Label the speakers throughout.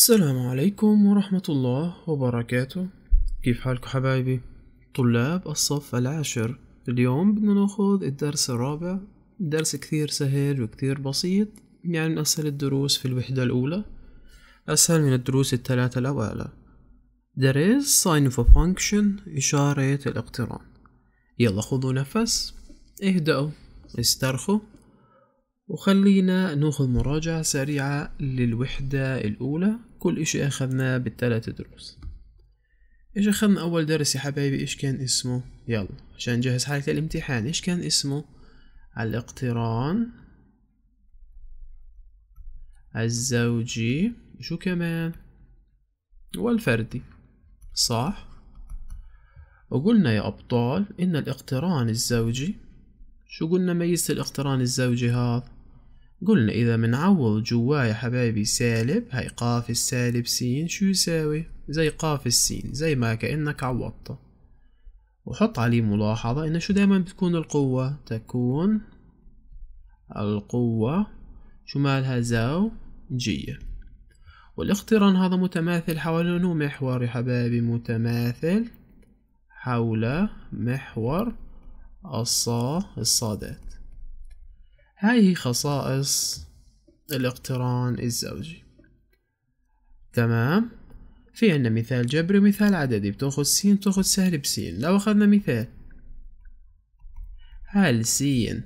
Speaker 1: السلام عليكم ورحمة الله وبركاته كيف حالكم حبايبي طلاب الصف العاشر اليوم بدنا ناخذ الدرس الرابع درس كثير سهل وكثير بسيط يعني من أسهل الدروس في الوحدة الأولى أسهل من الدروس الثلاثة الأولى there is sign of a function إشارة الاقتران يلا خذوا نفس اهدأوا استرخوا وخلينا ناخذ مراجعة سريعة للوحدة الأولى كل إشي أخذناه بالتلاتة دروس إيش أخذنا أول درس يا حبايبي إيش كان اسمه يلا عشان نجهز حالك للامتحان إيش كان اسمه الاقتران الزوجي شو كمان والفردي صح وقلنا يا أبطال إن الاقتران الزوجي شو قلنا ميزة الاقتران الزوجي هذا قلنا إذا منعوض جواه يا حبايبي سالب هاي قاف السالب سين شو يساوي زي قاف السين زي ما كأنك عوضته وحط عليه ملاحظة إن شو دايما بتكون القوة تكون القوة شمالها زاو جية والاقتران هذا متماثل حول محور يا حبايبي متماثل حول محور الصا الصادات هاي خصائص الاقتران الزوجي تمام في عنا مثال جبري ومثال عددي بتاخد سين بتاخذ سهل بسين لو أخذنا مثال هل سين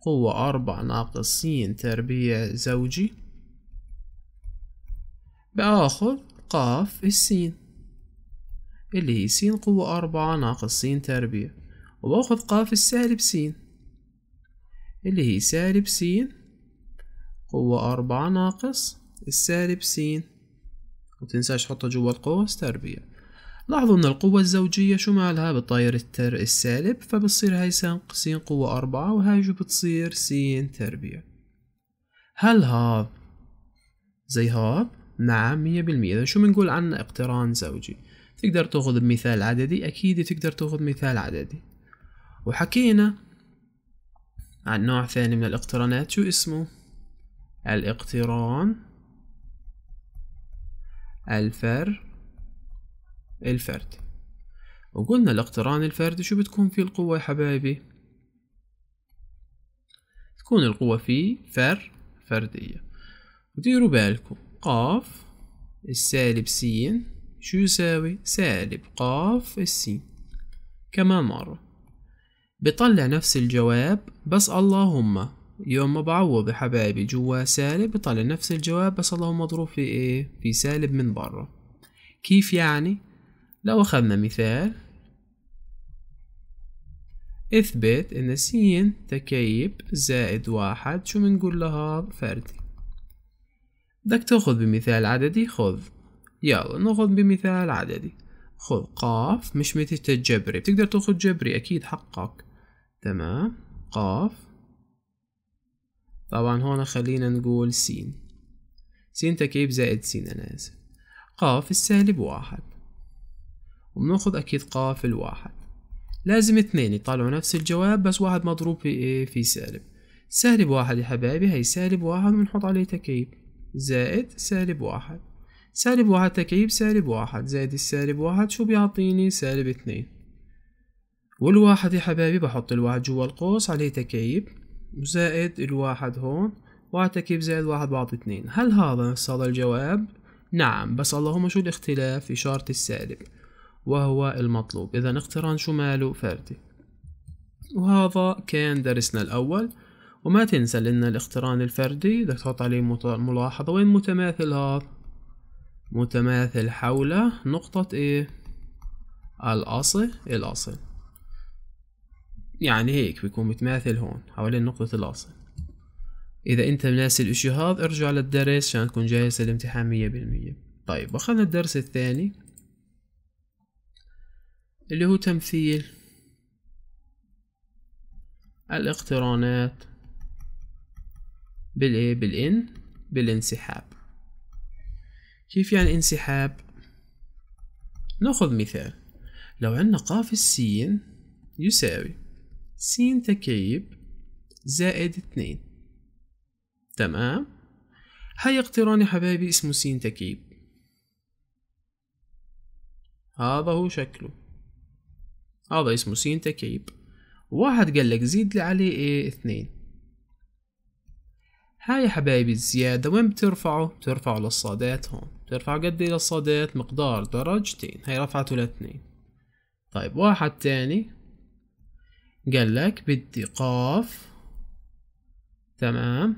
Speaker 1: قوة أربعة ناقص سين تربيع زوجي بآخذ قاف السين اللي هي سين قوة أربعة ناقص سين تربيع وباخذ قاف السالب سين اللي هي سالب س قوة أربعة ناقص السالب س متنساش تحطها جوا القوس تربيع لاحظوا ان القوة الزوجية شو مالها بتطير التر السالب فبتصير هاي س قوة أربعة وهاي شو بتصير س تربيع هل هذا زي هذا؟ نعم مية بالمية إذا شو بنقول عن اقتران زوجي تقدر تاخذ بمثال عددي أكيد تقدر تاخذ مثال عددي وحكينا عن نوع ثاني من الاقترانات شو اسمه الاقتران الفر الفردي وقلنا الاقتران الفردي شو بتكون فيه القوة يا حبايبي تكون القوة فيه فر فردية وديروا بالكم قاف السالب س شو يساوي سالب قاف السين كمان مرة بطلع نفس الجواب بس اللهم يوم ما بعوض يا حبايبي جوا سالب بطلع نفس الجواب بس اللهم مضروب في ايه في سالب من برا كيف يعني لو اخذنا مثال اثبت ان س تكيب زائد واحد شو بنقول لها فردي بدك تاخذ بمثال عددي خذ يلا ناخذ بمثال عددي خذ قاف مش مثل الجبري بتقدر تاخذ جبري اكيد حقك تمام قاف طبعا هون خلينا نقول سين سين تكيب زائد سين أنا آسف قاف السالب واحد وبناخد أكيد قاف الواحد لازم اثنين يطلعوا نفس الجواب بس واحد مضروب في إيه في سالب سالب واحد يا حبايبي هي سالب واحد ونحط عليه تكعيب زائد سالب واحد سالب واحد تكعيب سالب واحد زائد السالب واحد شو بيعطيني سالب اثنين والواحد يا حبايبي بحط الواحد جوا القوس عليه تكعيب زائد الواحد هون واحد تكعيب زائد واحد بعطي اثنين هل هذا نفس هذا الجواب؟ نعم بس اللهم شو الاختلاف في إشارة السالب وهو المطلوب إذا اقتران شو ماله فردي وهذا كان درسنا الأول وما تنسى لأن الاقتران الفردي بدك تحط عليه ملاحظة وين متماثل هذا متماثل حول نقطة ايه الأصل الأصل يعني هيك بيكون متماثل هون حوالين نقطة الأصل إذا أنت ناسي الإشي هذا ارجع للدرس عشان تكون جاهز للامتحان مية بالمية طيب أخذنا الدرس الثاني اللي هو تمثيل الاقترانات بالإيه بالإن بالانسحاب كيف يعني انسحاب ناخذ مثال لو عندنا قاف السين يساوي س تكيب زائد اثنين تمام هاي اقتران يا حبايبي اسمه س تكيب هذا هو شكله هذا اسمه س تكيب واحد قال لك زيد لي عليه ايه اثنين هاي حبايبي الزيادة وين بترفعه؟ بترفعه للصادات هون بترفع قد ايه للصادات؟ مقدار درجتين هاي رفعته لاتنين طيب واحد تاني قال لك بدي قاف تمام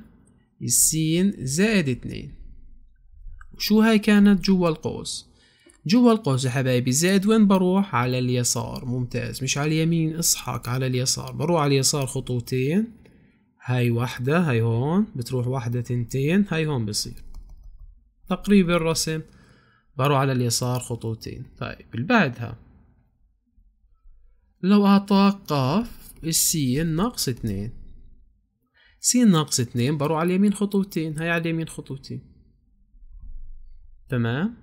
Speaker 1: السين زائد اتنين وشو هاي كانت جوا القوس جوا القوس يا حبايبي زائد وين بروح على اليسار ممتاز مش على اليمين اصحك على اليسار بروح على اليسار خطوتين هاي واحدة هاي هون بتروح واحدة تنتين هاي هون بصير تقريب الرسم بروح على اليسار خطوتين طيب اللي بعدها لو أعطاك قاف السين ناقص اثنين سين ناقص اثنين بروح على اليمين خطوتين هاي على اليمين خطوتين تمام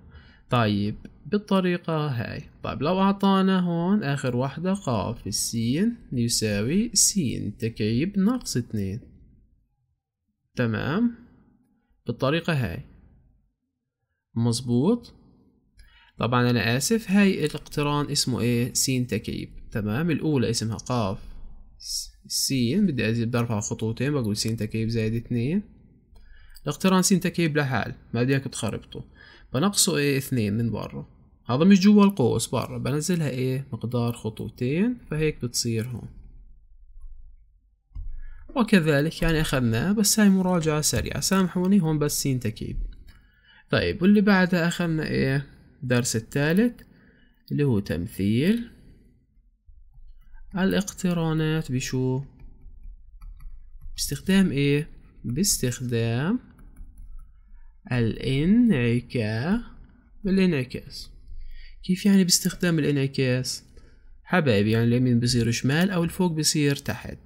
Speaker 1: طيب بالطريقة هاي طيب لو أعطانا هون آخر واحدة قاف السين يساوي سين تكعيب ناقص اثنين تمام بالطريقة هاي مظبوط طبعا أنا آسف هاي الاقتران اسمه ايه سين تكعيب تمام الأولى اسمها قاف سين بدي أزيد برفع خطوتين بقول سين تكييف زائد اثنين الاقتران سين تكييف لحال ما بدي تخربطه بنقصه ايه اثنين من برا هذا مش جوا القوس برا بنزلها ايه مقدار خطوتين فهيك بتصير هون وكذلك يعني اخذنا بس هاي مراجعة سريعة سامحوني هون بس سين تكييف طيب واللي بعدها أخذنا إيه الدرس الثالث اللي هو تمثيل الاقترانات بشو باستخدام ايه باستخدام الانعكاس الانعكاس كيف يعني باستخدام الانعكاس حبايبي يعني اليمين بصير شمال او الفوق بصير تحت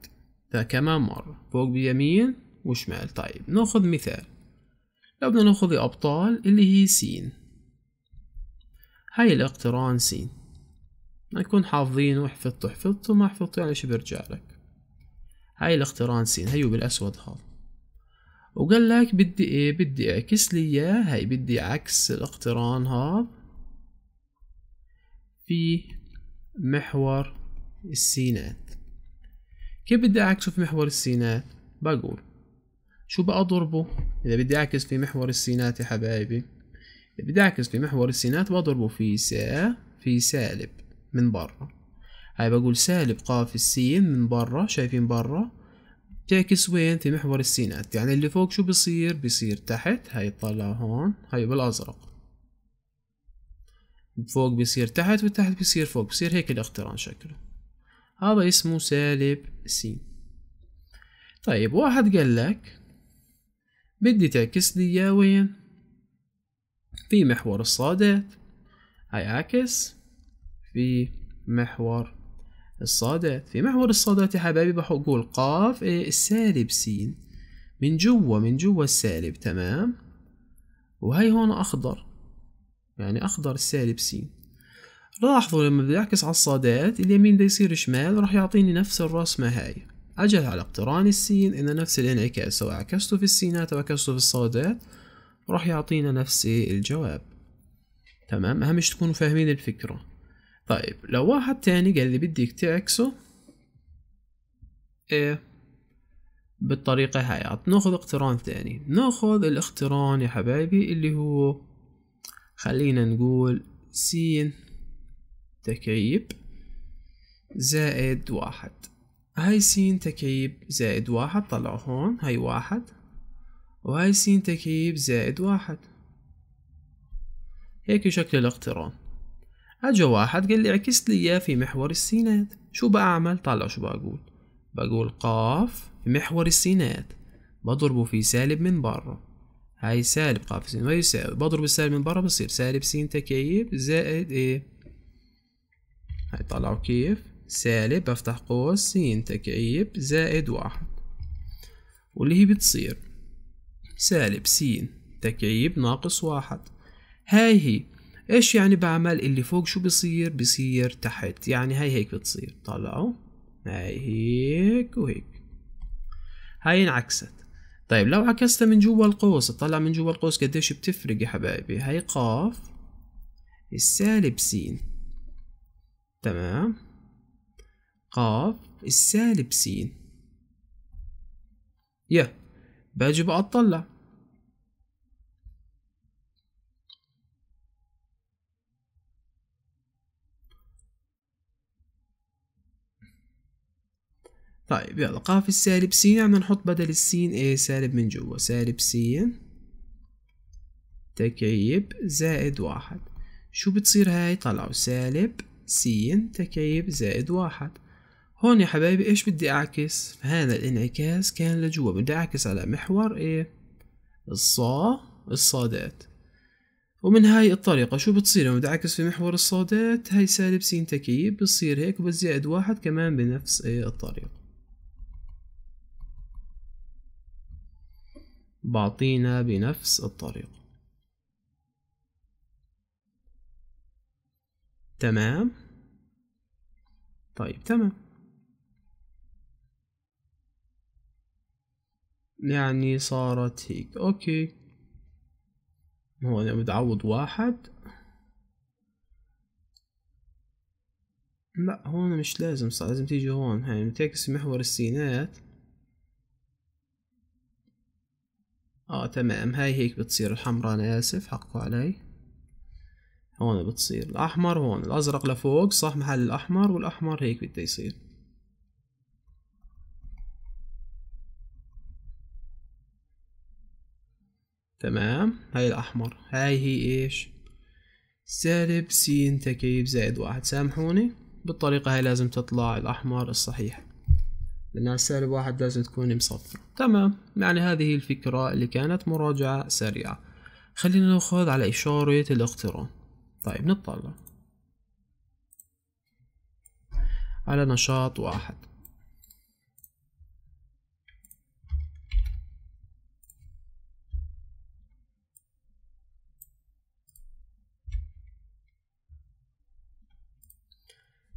Speaker 1: ده كمان مرة فوق بيمين وشمال طيب ناخذ مثال لو بدنا ناخذ ابطال اللي هي سين هاي الاقتران سين نكون حافظين وحفظته حفظته وما حفظته يعني شو بيرجع لك هاي الاقتران سين هيو بالأسود هذا وقال لك بدي ايه بدي اعكس لي اياه هاي بدي عكس الاقتران هذا في محور السينات كيف بدي اعكسه في محور السينات بقول شو بقى اضربه اذا بدي اعكس في محور السينات يا حبايبي بدي اعكس في محور السينات بضربه في سا في سالب من برا هاي بقول سالب قاف السين من برا شايفين برا تعكس وين في محور السينات يعني اللي فوق شو بصير بصير تحت هاي طلع هون هاي بالأزرق فوق بصير تحت وتحت بصير فوق بصير هيك الاقتران شكله هذا اسمه سالب س طيب واحد قال لك بدي تعكس لي وين في محور الصادات هاي عكس في محور الصادات في محور الصادات يا حبايبي بقول قاف إيه، السالب س من جوا من جوا السالب تمام وهي هون أخضر يعني أخضر السالب س لاحظوا لما بدي أعكس على الصادات اليمين ده يصير شمال راح يعطيني نفس الرسمة هاي أجل على اقتران السين إن نفس الانعكاس سواء عكسته في السينات أو عكسته في الصادات راح يعطينا نفس الجواب تمام أهم شي تكونوا فاهمين الفكرة طيب لو واحد تاني قال لي بديك تعكسه ايه بالطريقة هاي ناخذ اقتران ثاني ناخذ الاقتران يا حبايبي اللي هو خلينا نقول سين تكعيب زائد واحد هاي سين تكعيب زائد واحد طلعوا هون هاي واحد وهاي سين تكعيب زائد واحد هيك شكل الاقتران اجا واحد قال لي عكس لي اياه في محور السينات شو بعمل طالع شو بقول بقول قاف في محور السينات بضربه في سالب من برا هاي سالب قاف سين ويساوي بضرب السالب من برا بصير سالب سين تكعيب زائد ايه هاي طلعوا كيف سالب بفتح قوس سين تكعيب زائد واحد واللي هي بتصير سالب سين تكعيب ناقص واحد هاي هي ايش يعني بعمل اللي فوق شو بصير بصير تحت يعني هاي هيك بتصير طلعوا هاي هيك وهيك هاي انعكست طيب لو عكستها من جوا القوس طلع من جوا القوس قديش بتفرق يا حبايبي هاي قاف السالب س تمام قاف السالب س يا باجي بقى اطلع طيب يلا قاف السالب س عم يعني نحط بدل السين ايه سالب من جوا سالب س تكعيب زائد واحد شو بتصير هاي طلعوا سالب س تكعيب زائد واحد هون يا حبايبي ايش بدي اعكس هذا الانعكاس كان لجوا بدي اعكس على محور ايه الصا الصادات ومن هاي الطريقة شو بتصير لما بدي أعكس في محور الصادات هاي سالب س تكعيب بتصير هيك وبزيد واحد كمان بنفس إيه؟ الطريقة بعطينا بنفس الطريقة تمام طيب تمام يعني صارت هيك اوكي هو انا بتعوض واحد لا هون مش لازم صار لازم تيجي هون هاي يعني بتعكس محور السينات اه تمام هاي هيك بتصير الحمراء انا اسف حقه علي هون بتصير الاحمر هون الازرق لفوق صح محل الاحمر والاحمر هيك بده يصير تمام هاي الأحمر هاي هي إيش سالب س تكعيب زائد واحد سامحوني بالطريقة هاي لازم تطلع الأحمر الصحيح لأن السهل واحد لازم تكون مصفر تمام يعني هذه الفكرة اللي كانت مراجعة سريعة خلينا نأخذ على إشارة الاقتران طيب نطلع على نشاط واحد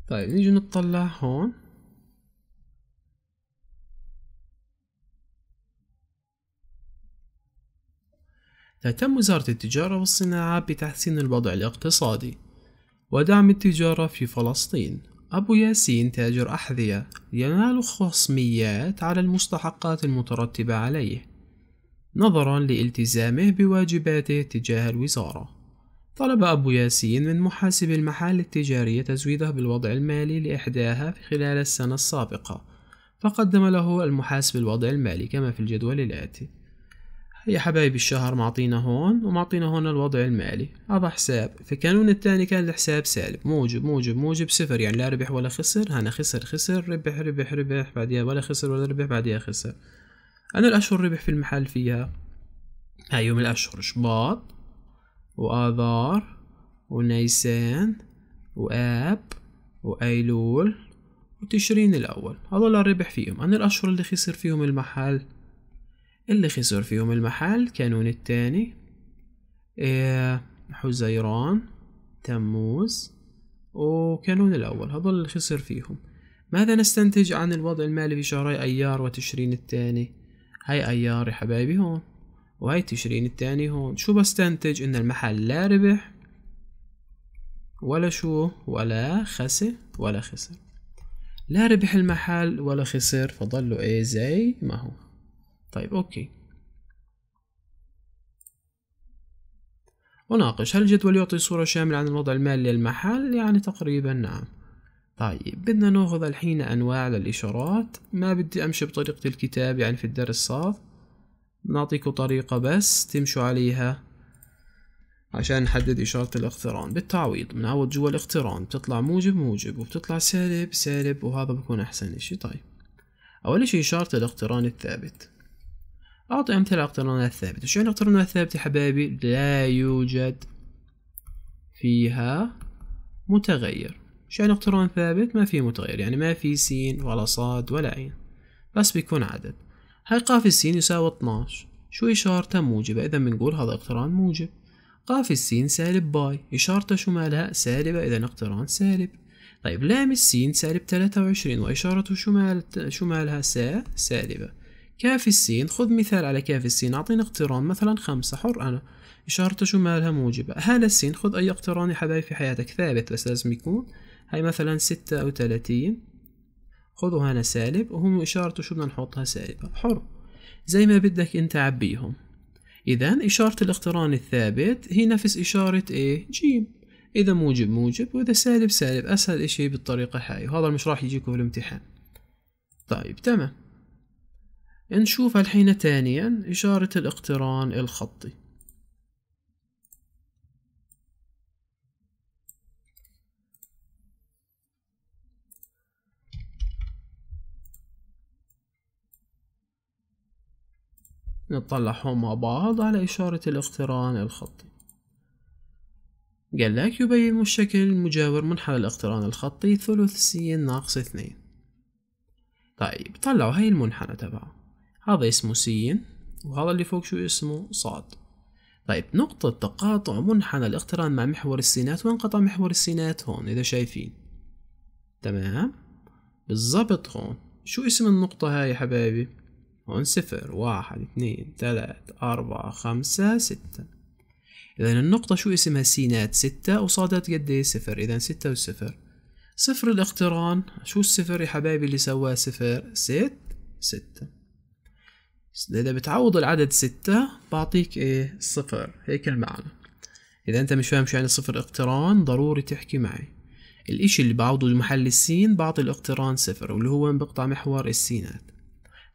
Speaker 1: طيب نيجي نطلع هون تهتم وزارة التجارة والصناعة بتحسين الوضع الاقتصادي ودعم التجارة في فلسطين أبو ياسين تاجر أحذية ينال خصميات على المستحقات المترتبة عليه نظرا لالتزامه بواجباته تجاه الوزارة طلب أبو ياسين من محاسب المحال التجارية تزويده بالوضع المالي لإحداها في خلال السنة السابقة فقدم له المحاسب الوضع المالي كما في الجدول الآتي يا حبايبي الشهر معطينا هون ومعطينا هون الوضع المالي هذا حساب في القانون الثاني كان الحساب سالب موجب موجب موجب صفر يعني لا ربح ولا خسر هنا خسر خسر ربح ربح ربح بعديها ولا خسر ولا ربح بعديها خسر أنا الأشهر ربح في المحل فيها هاي يوم الأشهر شباط وآذار ونيسان وآب وأيلول وتشرين الأول هذول الربح فيهم أنا الأشهر اللي خسر فيهم المحل اللي خسر فيهم المحل كانون التاني إيه، حزيران تموز وكانون الأول هذول اللي خسر فيهم ماذا نستنتج عن الوضع المالي في شهري أيار وتشرين الثاني هاي أيار يا حبايبي هون وهي تشرين الثاني هون شو بستنتج إن المحل لا ربح ولا شو ولا خسر ولا خسر لا ربح المحل ولا خسر فضلوا ايه زي ما هو طيب أوكي أناقش هل الجدول يعطي صورة شاملة عن الوضع المالي للمحل؟ يعني تقريبا نعم طيب بدنا ناخذ الحين أنواع للإشارات ما بدي أمشي بطريقة الكتاب يعني في الدرس صار نعطيكم طريقة بس تمشوا عليها عشان نحدد إشارة الاقتران بالتعويض بنعوض جوا الاقتران بتطلع موجب موجب وبتطلع سالب سالب وهذا بكون أحسن إشي طيب أول إشي إشارة الاقتران الثابت أعطي أمثلة على الاقترانات الثابتة شو يعني اقترانات ثابتة حبايبي لا يوجد فيها متغير شو يعني اقتران ثابت ما في متغير يعني ما في سين ولا صاد ولا عين بس بيكون عدد هاي قاف السين يساوي 12 شو إشارته موجبة إذا بنقول هذا اقتران موجب قاف السين سالب باي إشارته شو مالها سالبة إذا اقتران سالب طيب لام السين سالب 23 وإشارته شو مال شو مالها سا سالبة كاف السين خذ مثال على كاف السين أعطيني اقتران مثلا خمسة حر أنا إشارة شمالها موجبة هذا السين خذ أي اقتران يا حبايبي في حياتك ثابت بس لازم يكون هاي مثلا ستة أو ثلاثين خذوا هنا سالب وهم إشارته شو بدنا نحطها سالبة حر زي ما بدك أنت عبيهم إذا إشارة الاقتران الثابت هي نفس إشارة إيه جيم إذا موجب موجب وإذا سالب سالب أسهل إشي بالطريقة هاي وهذا مش راح يجيكم في الامتحان طيب تمام نشوف الحين ثانيا إشارة الاقتران الخطي نطلعهم مع بعض على إشارة الاقتران الخطي قال لك يبين الشكل المجاور منحنى الاقتران الخطي ثلث س ناقص اثنين طيب طلعوا هاي المنحنى تبعه هذا اسمه سين وهذا اللي فوق شو اسمه صاد طيب نقطة تقاطع منحنى الاقتران مع محور السينات وانقطع محور السينات هون إذا شايفين تمام بالضبط هون شو اسم النقطة هاي يا حبايبي هون صفر واحد اثنين ثلاث أربعة خمسة ستة إذا النقطة شو اسمها سينات ستة وصادات قد إيه صفر إذا ستة وصفر صفر الاقتران شو الصفر يا حبايبي اللي سواه صفر ست ستة إذا بتعوض العدد ستة بعطيك إيه صفر هيك المعنى إذا أنت مش فاهم شو يعني صفر اقتران ضروري تحكي معي الإشي اللي بعوضه بمحل السين بعطي الاقتران صفر واللي هو بقطع محور السينات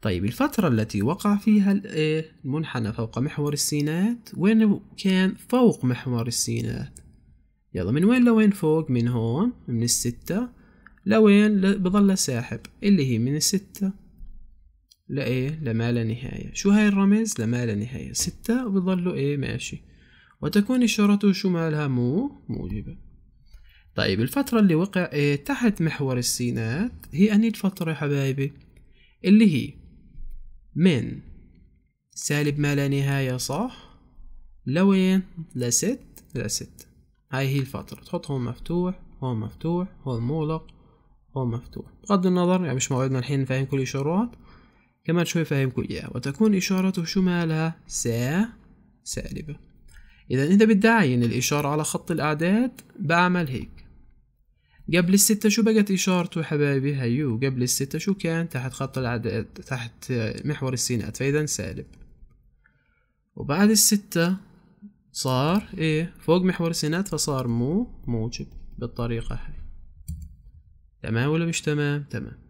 Speaker 1: طيب الفترة التي وقع فيها إيه؟ المنحنى فوق محور السينات وين كان فوق محور السينات يلا من وين لوين فوق من هون من الستة لوين بظل ساحب اللي هي من الستة لإيه لما لا نهاية شو هاي الرمز لما لا نهاية ستة بضلوا إيه ماشي وتكون الشرطة شمالها مو موجبة طيب الفترة اللي وقع إيه تحت محور السينات هي أني الفترة حبايبي اللي هي من سالب ما لا نهاية صح لوين لست لست هاي هي الفترة تحط هون مفتوح هون مفتوح هون مغلق هون مفتوح بغض النظر يعني مش موعدنا الحين نفهم كل الشروط كمان شوي فهمكم إياها وتكون إشارة شمالها سا سالبة إذا أنت عين الإشارة على خط الأعداد بعمل هيك قبل الستة شو بقت إشارته حبايبي هيو قبل الستة شو كان تحت خط الأعداد تحت محور السينات فإذا سالب وبعد الستة صار إيه فوق محور السينات فصار مو موجب بالطريقة هاي تمام ولا مش تمام تمام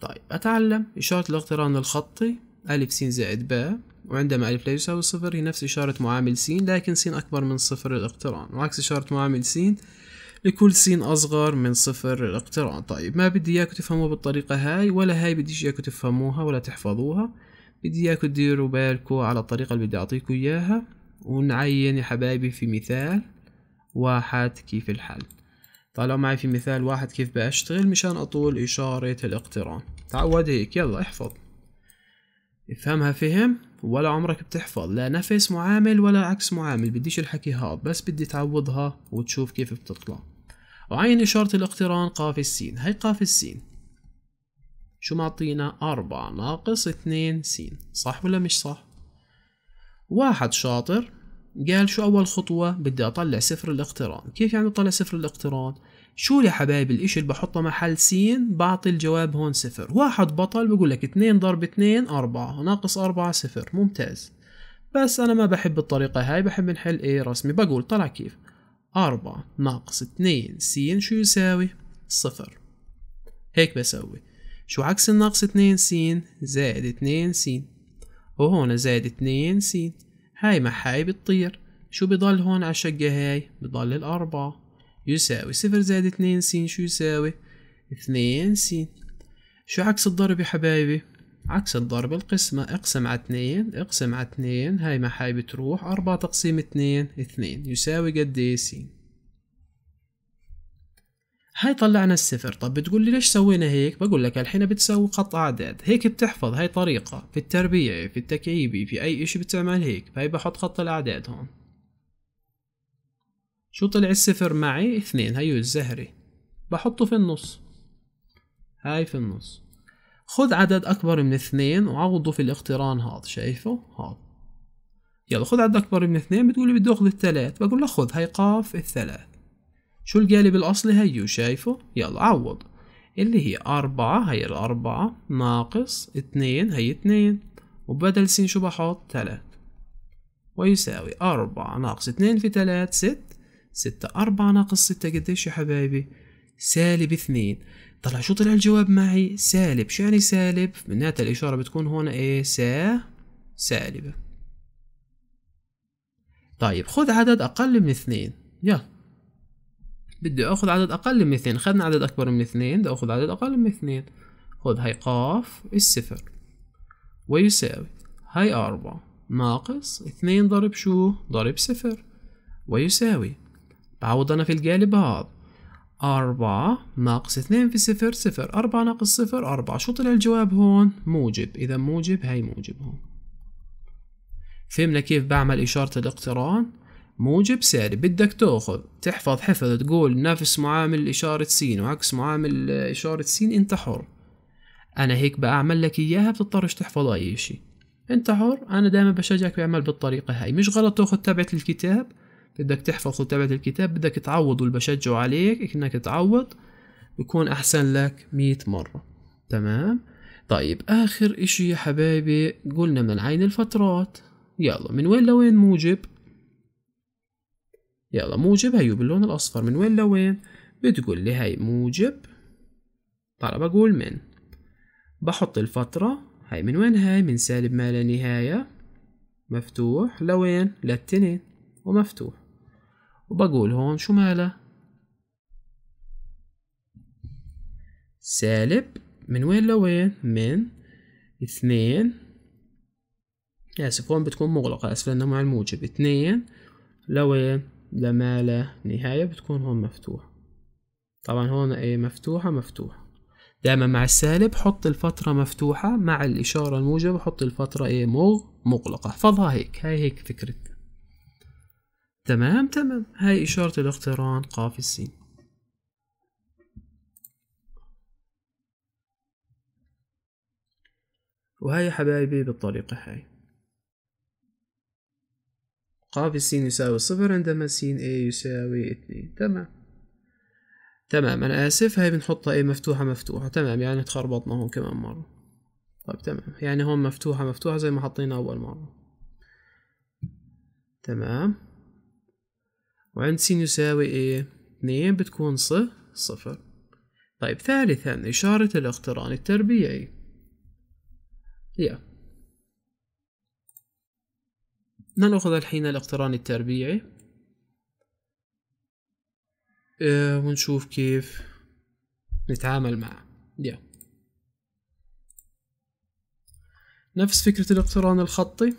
Speaker 1: طيب أتعلم إشارة الاقتران الخطي ألف س زائد باء وعندما ألف لا يساوي صفر هي نفس إشارة معامل س لكن س أكبر من صفر الاقتران وعكس إشارة معامل س لكل س أصغر من صفر الاقتران طيب ما بدي إياكم تفهموها بالطريقة هاي ولا هاي بديش إياكم تفهموها ولا تحفظوها بدي إياكم تديروا بالكم على الطريقة اللي بدي أعطيكم إياها ونعين يا حبايبي في مثال واحد كيف الحل طلعوا معي في مثال واحد كيف بأشتغل مشان أطول إشارة الاقتران تعود هيك يلا احفظ افهمها فهم ولا عمرك بتحفظ لا نفس معامل ولا عكس معامل بديش الحكي هذا بس بدي تعوضها وتشوف كيف بتطلع وعين إشارة الاقتران قاف السين هي قاف السين شو معطينا أربعة ناقص اثنين سين صح ولا مش صح واحد شاطر قال شو أول خطوة بدي أطلع صفر الاقتران كيف يعني أطلع صفر الاقتران شو يا حبايب الإشي اللي بحطه محل سين بعطي الجواب هون صفر واحد بطل بقول لك اتنين ضرب اتنين أربعة ناقص أربعة صفر ممتاز بس أنا ما بحب الطريقة هاي بحب نحل إيه رسمي بقول طلع كيف أربعة ناقص اتنين سين شو يساوي صفر هيك بسوي شو عكس الناقص اتنين سين زائد اتنين سين وهون زائد اتنين سين هاي محاي بتطير شو بضل هون على الشقة هاي بضل الأربعة يساوي صفر زائد اتنين سين شو يساوي اثنين سين شو عكس الضرب يا حبايبي عكس الضرب القسمة اقسم على اتنين اقسم على اتنين هاي محاي بتروح أربعة تقسيم اتنين اثنين يساوي قد ايه سين هاي طلعنا الصفر طب بتقول لي ليش سوينا هيك بقول لك الحين بتسوي خط اعداد هيك بتحفظ هاي طريقة في التربية في التكعيبي في اي اشي بتعمل هيك فهي بحط خط الاعداد هون شو طلع الصفر معي اثنين هيو الزهري بحطه في النص هاي في النص خذ عدد أكبر من اثنين وعوضه في الاقتران هاد شايفه هاد يلا خذ عدد أكبر من اثنين بتقولي بدي أخذ الثلاث بقول له خذ هاي قاف الثلاث شو القالب الأصلي هيو شايفه يلا عوض اللي هي أربعة هي الأربعة ناقص اتنين هي اتنين وبدل س شو بحط تلات ويساوي أربعة ناقص اتنين في تلات ست ستة أربعة ناقص ستة قديش يا حبايبي سالب اثنين طلع شو طلع الجواب معي سالب شو يعني سالب معناتها الإشارة بتكون هون إيه سا سالبة طيب خذ عدد أقل من اثنين يلا بدي اخذ عدد اقل من اثنين خدنا عدد اكبر من اثنين بدي اخذ عدد اقل من اثنين خذ هاي قاف الصفر ويساوي هاي أربعة ناقص اثنين ضرب شو ضرب صفر ويساوي بعوض أنا في الجانب هذا أربعة ناقص اثنين في صفر صفر أربعة ناقص صفر أربعة شو طلع الجواب هون موجب إذا موجب هاي موجب هون فهمنا كيف بعمل إشارة الاقتران موجب سعري بدك تاخذ تحفظ حفظ تقول نفس معامل إشارة سين وعكس معامل آه، إشارة سين أنت حر أنا هيك بعمل لك إياها بتضطرش تحفظ أي شيء أنت حر أنا دائما بشجعك بعمل بالطريقة هاي مش غلط تاخذ تبعت الكتاب بدك تحفظ تبعت الكتاب بدك تعوض واللي بشجعه عليك إنك تعوض بكون أحسن لك مية مرة تمام طيب آخر إشي يا حبايبي قلنا من عين الفترات يلا من وين لوين موجب يلا موجب هيو باللون الأصفر من وين لوين بتقول لي هاي موجب طالع بقول من بحط الفترة هاي من وين هاي من سالب ما لا نهاية مفتوح لوين للتنين ومفتوح وبقول هون شو ماله سالب من وين لوين من اثنين آسف هون بتكون مغلقة آسف لأنها مع الموجب اثنين لوين لما لا نهاية بتكون هون مفتوحة طبعا هون ايه مفتوحة مفتوحة دائما مع السالب حط الفترة مفتوحة مع الإشارة الموجبة حط الفترة ايه مغ مغلقة احفظها هيك هاي هيك فكرتنا تمام تمام هاي إشارة الاقتران قاف السين وهي حبايبي بالطريقة هاي قاف س يساوي صفر عندما س A يساوي اثنين تمام تمام أنا آسف هاي بنحطها A إيه؟ مفتوحة مفتوحة تمام يعني تخربطنا هون كمان مرة طيب تمام يعني هون مفتوحة مفتوحة زي ما حطينا أول مرة تمام وعند س يساوي A اثنين بتكون ص صفر طيب ثالثا إشارة الاقتران التربيعي yeah. نأخذ الحين الاقتران التربيعي أه ونشوف كيف نتعامل معه yeah. نفس فكرة الاقتران الخطي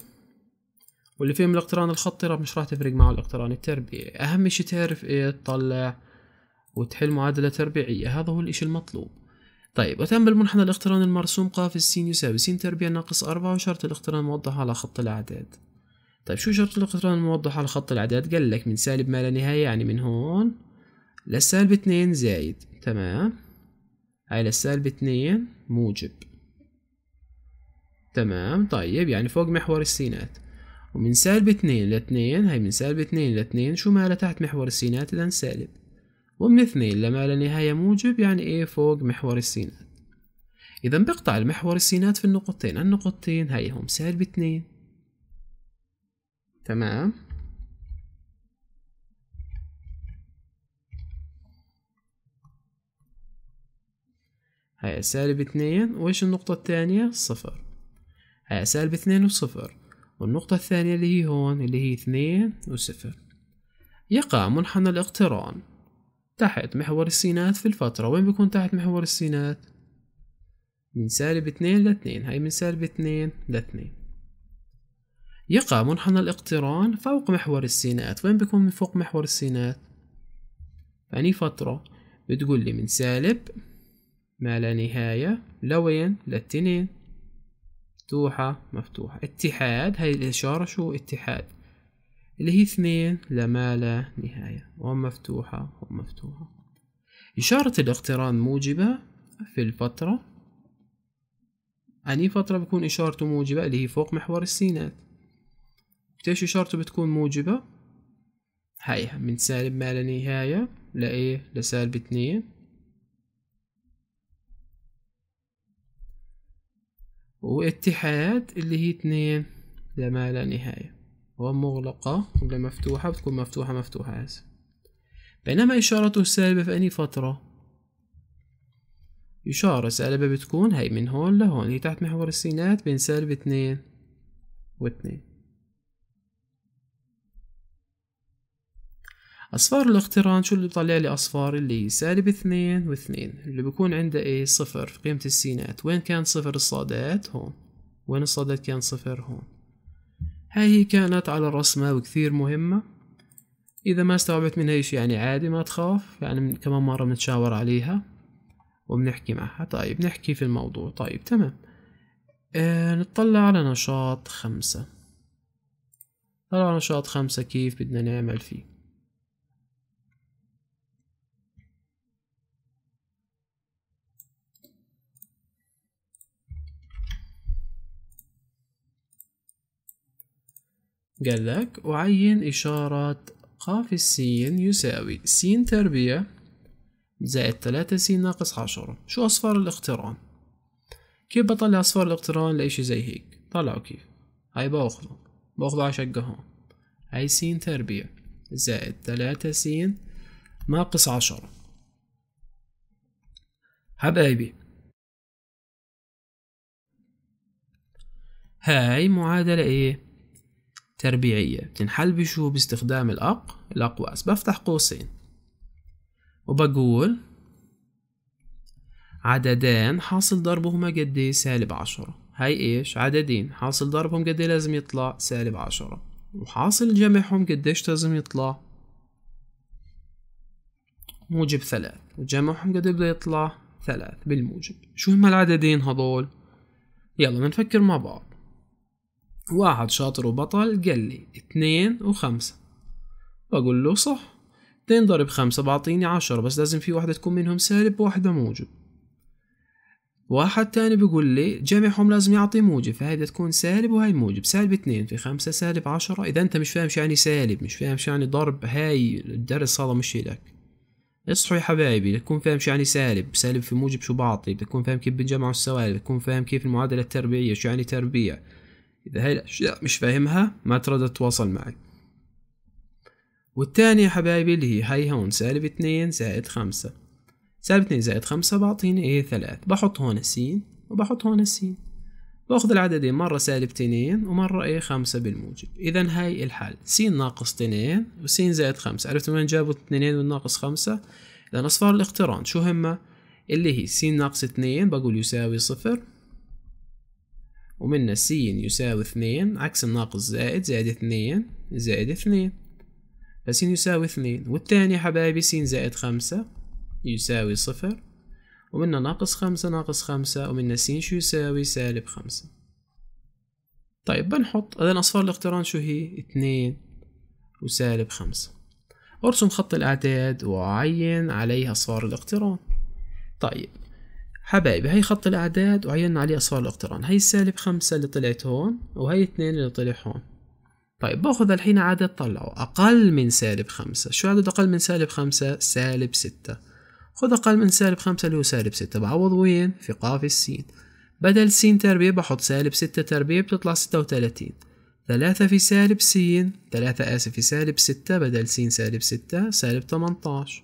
Speaker 1: واللي فهم الاقتران الخطي راح مش راح تفرق معه الاقتران التربيعي أهم شي تعرف إيه تطلع وتحل معادلة تربيعية هذا هو الإشي المطلوب طيب وتم بالمنحنى الاقتران المرسوم قاف السين يساوي س تربيع ناقص أربعة وشرط الاقتران موضح على خط الأعداد طيب شو شرط القطران الموضح على خط الاعداد قال لك من سالب ما لا نهاية يعني من هون للسالب اثنين زايد تمام هاي للسالب اثنين موجب تمام طيب يعني فوق محور السينات ومن سالب اثنين لاتنين هاي من سالب اثنين لاتنين شو ما تحت محور السينات إذا سالب ومن اثنين لما لا نهاية موجب يعني ايه فوق محور السينات إذا بقطع المحور السينات في النقطتين النقطتين هاي هم سالب اثنين تمام هاي سالب اثنين وإيش النقطة الثانية صفر هاي سالب اثنين وصفر والنقطة الثانية اللي هي هون اللي هي اثنين وصفر يقع منحنى الاقتران تحت محور السينات في الفترة وين بيكون تحت محور السينات؟ من سالب اثنين لاثنين هاي من سالب اثنين لاثنين يقع منحنى الاقتران فوق محور السينات وين بيكون من فوق محور السينات يعني فترة بتقول لي من سالب ما لا نهاية لوين للتنين مفتوحة مفتوحة اتحاد هاي الإشارة شو اتحاد اللي هي اثنين لما لا نهاية وهم مفتوحة وهم مفتوحة إشارة الاقتران موجبة في الفترة أني يعني فترة بكون إشارته موجبة اللي هي فوق محور السينات ايش إشارته بتكون موجبة هايها من سالب ما لا نهاية لإيه لسالب اتنين واتحاد اللي هي اتنين لما لا نهاية ومغلقة ولا مفتوحة بتكون مفتوحة مفتوحة هسه بينما إشارته سالبة في اني فترة إشارة سالبة بتكون هاي من هون لهون هي تحت محور السينات بين سالب اتنين واتنين اصفار الاقتران شو اللي بيطلع لي اصفار اللي هي سالب اثنين واثنين اللي بيكون عنده ايه صفر في قيمة السينات وين كان صفر الصادات هون وين الصادات كان صفر هون هاي هي كانت على الرسمة وكثير مهمة إذا ما استوعبت منها إيش يعني عادي ما تخاف يعني كمان مرة بنتشاور عليها وبنحكي معها طيب نحكي في الموضوع طيب تمام آه نطلع على نشاط خمسة طلع نشاط خمسة كيف بدنا نعمل فيه قال لك أعين إشارة قاف السين يساوي سين تربيع زائد تلاتة سين ناقص عشرة شو أصفار الاقتران كيف بطلع أصفار الاقتران لإشي زي هيك طلعوا كيف هاي باخذه باخذه على هون هاي سين تربيع زائد تلاتة سين ناقص عشرة حبايبي هاي معادلة ايه تربيعية بتنحل بشو باستخدام الأق الأقواس بفتح قوسين وبقول عددان حاصل ضربهما قد ايه سالب عشرة هاي ايش عددين حاصل ضربهم قد ايه لازم يطلع سالب عشرة وحاصل جمعهم قديش لازم يطلع موجب ثلاث وجمعهم قد إيه بده يطلع ثلاث بالموجب شو هما العددين هذول يلا بنفكر مع بعض واحد شاطر وبطل قال لي اثنين وخمسة بقول له صح اثنين ضرب خمسة بعطيني عشرة بس لازم في واحدة تكون منهم سالب وواحدة موجب واحد تاني بيقول لي جمعهم لازم يعطي موجب فهي بدها تكون سالب وهي موجب سالب اثنين في خمسة سالب عشرة إذا أنت مش فاهم شو يعني سالب مش فاهم شو يعني ضرب هاي الدرس هذا مش إلك اصحوا يا حبايبي تكون فاهم شو يعني سالب سالب في موجب شو بعطي بتكون فاهم كيف بنجمعوا السوالب بتكون فاهم كيف المعادلة التربيعية شو يعني تربيع إذا هاي الأشياء مش فاهمها ما ترد تتواصل معي والتانية يا حبايبي اللي هي هاي هون سالب اتنين زائد خمسة سالب اتنين زائد خمسة بعطيني ايه ثلاث بحط هون سين وبحط هون سين باخذ العددين مرة سالب تنين ومرة ايه خمسة بالموجب اذا هاي الحل س ناقص تنين وس زائد خمسة عرفتوا من جابوا التنين والناقص خمسة اذا اصفار الاقتران شو هما اللي هي س ناقص اتنين بقول يساوي صفر ومنا س يساوي اثنين عكس الناقص زائد زائد اثنين زائد اثنين فس يساوي اثنين والتاني حبايبي س زائد خمسة يساوي صفر ومنا ناقص خمسة ناقص خمسة ومنا س شو يساوي سالب خمسة طيب بنحط أذن أصفار الاقتران شو هي اثنين وسالب خمسة ارسم خط الأعداد وعين عليه أصفار الاقتران طيب حبايبي هي خط الأعداد وعينا عليه أسرار الاقتران هي السالب خمسة اللي طلعت هون وهي اتنين اللي طلع هون طيب باخذ الحين عدد طلعه أقل من سالب خمسة شو عدد أقل من سالب خمسة سالب ستة خذ أقل من سالب خمسة اللي هو سالب ستة بعوض وين في قاف السين بدل سين تربيع بحط سالب ستة تربيع بتطلع ستة وتلاتين ثلاثة في سالب سين ثلاثة آسف في سالب ستة بدل سين سالب ستة سالب تمنتاش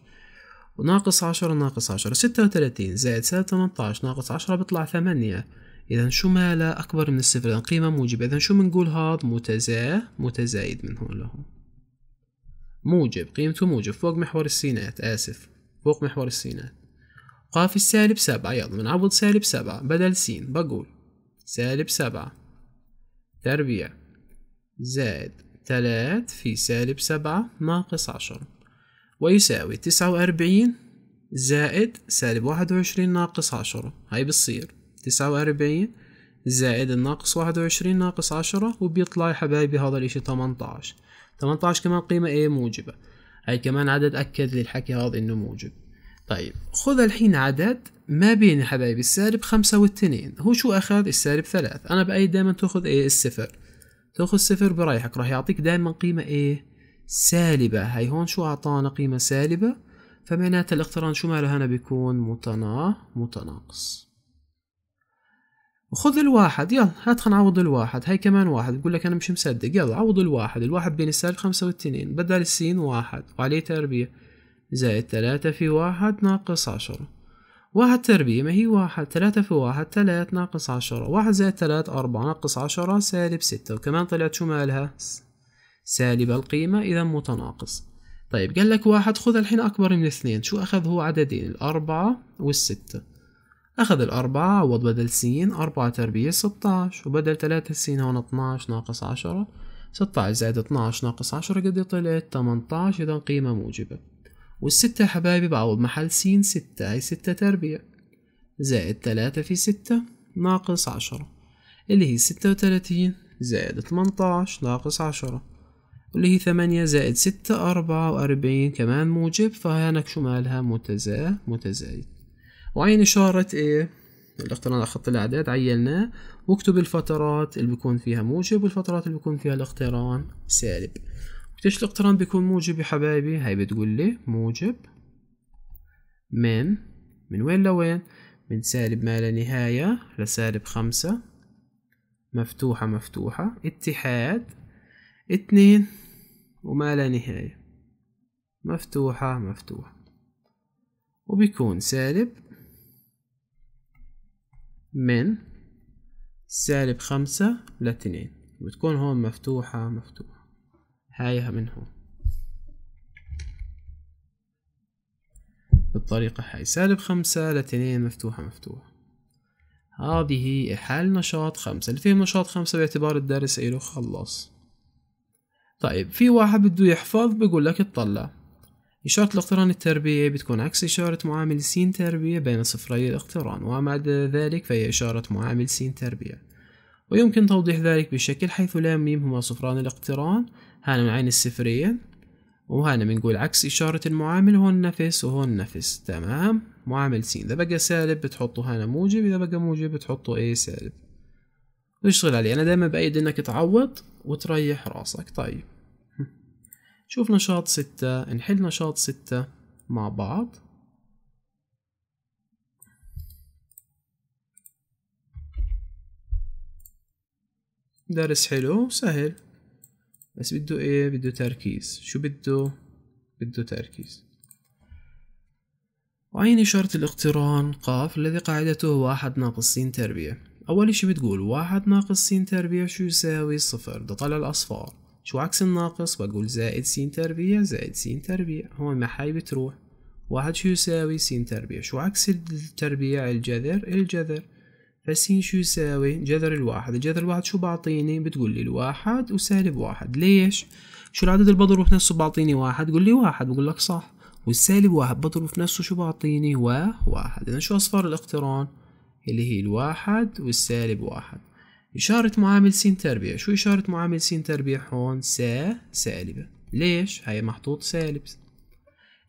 Speaker 1: وناقص عشرة ناقص عشرة ستة وثلاثين زائد سالب تمنتاش ناقص عشرة بيطلع ثمانية إذا شو مالها أكبر من الصفر إذا قيمة موجبة إذا شو بنقول هذا متزا متزايد من هون لهون موجب قيمته موجب فوق محور السينات آسف فوق محور السينات قاف السالب سبعة يلا بنعوض سالب سبعة بدل س بقول سالب سبعة تربيع زائد تلات في سالب سبعة ناقص عشرة ويساوي تسعة وأربعين زائد سالب واحد وعشرين ناقص عشرة هاي بتصير تسعة وأربعين زائد الناقص واحد وعشرين ناقص عشرة وبيطلع يا حبايبي هذا الاشي تمنتاش تمنتاش كمان قيمة ايه موجبة هاي كمان عدد أكد لي الحكي هذا إنه موجب طيب خذ الحين عدد ما بين يا حبايبي السالب خمسة والتنين هو شو أخذ السالب ثلاث أنا بأي دائما تأخذ إيه الصفر تأخذ صفر بريحك راح يعطيك دائما قيمة إيه سالبة هاي هون شو أعطانا قيمة سالبة فمعناتها الاقتران شو ماله هنا بيكون متنا متناقص وخذ الواحد يلا هات خلينا نعوض الواحد هاي كمان واحد بقول لك انا مش مصدق يلا عوض الواحد الواحد بين السالب خمسة والتنين بدل السين واحد وعليه تربيع زائد ثلاثة في واحد ناقص عشرة واحد تربيع ما هي واحد ثلاثة في واحد ثلاثة ناقص عشرة واحد زائد ثلاثة أربعة ناقص عشرة سالب ستة وكمان طلعت شو مالها سالب القيمة إذا متناقص طيب قال لك واحد خذ الحين أكبر من اثنين شو أخذ هو عددين الأربعة والستة أخذ الأربعة عوض بدل س أربعة تربيع ستاش وبدل ثلاثة س هون اتناش ناقص عشرة ستاش زائد اتناش ناقص عشرة قد طلعت تمنتاش إذا قيمة موجبة والستة حبايبي بعوض محل س ستة هي ستة تربيع زائد ثلاثة في ستة ناقص عشرة اللي هي ستة وتلاتين زائد تمنتاش ناقص عشرة واللي هي ثمانية زائد ستة أربعة وأربعين كمان موجب فهانك شو مالها متزا متزايد وعين إشارة إيه الاقتران على خط الأعداد عيناه واكتب الفترات اللي بيكون فيها موجب والفترات اللي بيكون فيها الاقتران سالب وقتيش الاقتران بيكون موجب يا حبايبي هاي بتقول لي موجب من من وين لوين من سالب ما لا نهاية لسالب خمسة مفتوحة مفتوحة اتحاد اتنين وما لا نهاية مفتوحة مفتوحة وبيكون سالب من سالب خمسة لاتنين وتكون هون مفتوحة مفتوحة هايها من هون بالطريقة هاي سالب خمسة لاتنين مفتوحة مفتوحة هذه حال نشاط خمسة اللي فيه نشاط خمسة باعتبار الدرس إله خلص طيب في واحد بده يحفظ بيقول لك اطلع إشارة الاقتران التربية بتكون عكس إشارة معامل س تربية بين صفري الاقتران ومع ذلك فهي إشارة معامل س تربية ويمكن توضيح ذلك بشكل حيث لام ميم هما صفران الاقتران هانا من عين الصفرين وهنا بنقول عكس إشارة المعامل هون نفس وهون نفس تمام معامل س إذا بقى سالب بتحطه هنا موجب إذا بقى موجب بتحطه إيه سالب نشتغل عليه أنا دايما بأيد إنك تعوض وتريح راسك طيب شوف نشاط ستة نحل نشاط ستة مع بعض درس حلو وسهل بس بده ايه بده تركيز شو بده بده تركيز وعين إشارة الاقتران قاف الذي قاعدته واحد ناقص س تربيع أول شي بتقول واحد ناقص س تربيع شو يساوي صفر ده طلع الأصفار شو عكس الناقص بقول زائد س تربيع زائد س تربيع هون ما حي بتروح واحد شو يساوي س تربيع شو عكس التربيع الجذر الجذر فالسين شو يساوي جذر الواحد الجذر الواحد شو بعطيني بتقول لي الواحد وسالب واحد ليش شو العدد البضروف نفسه بعطيني واحد قول لي واحد بقول لك صح والسالب واحد بضروف نفسه شو بعطيني واحد إذا شو أصفار الاقتران اللي هي الواحد والسالب واحد إشارة معامل سين تربيع شو إشارة معامل سين تربيع هون س سالبة ليش هاي محطوط سالب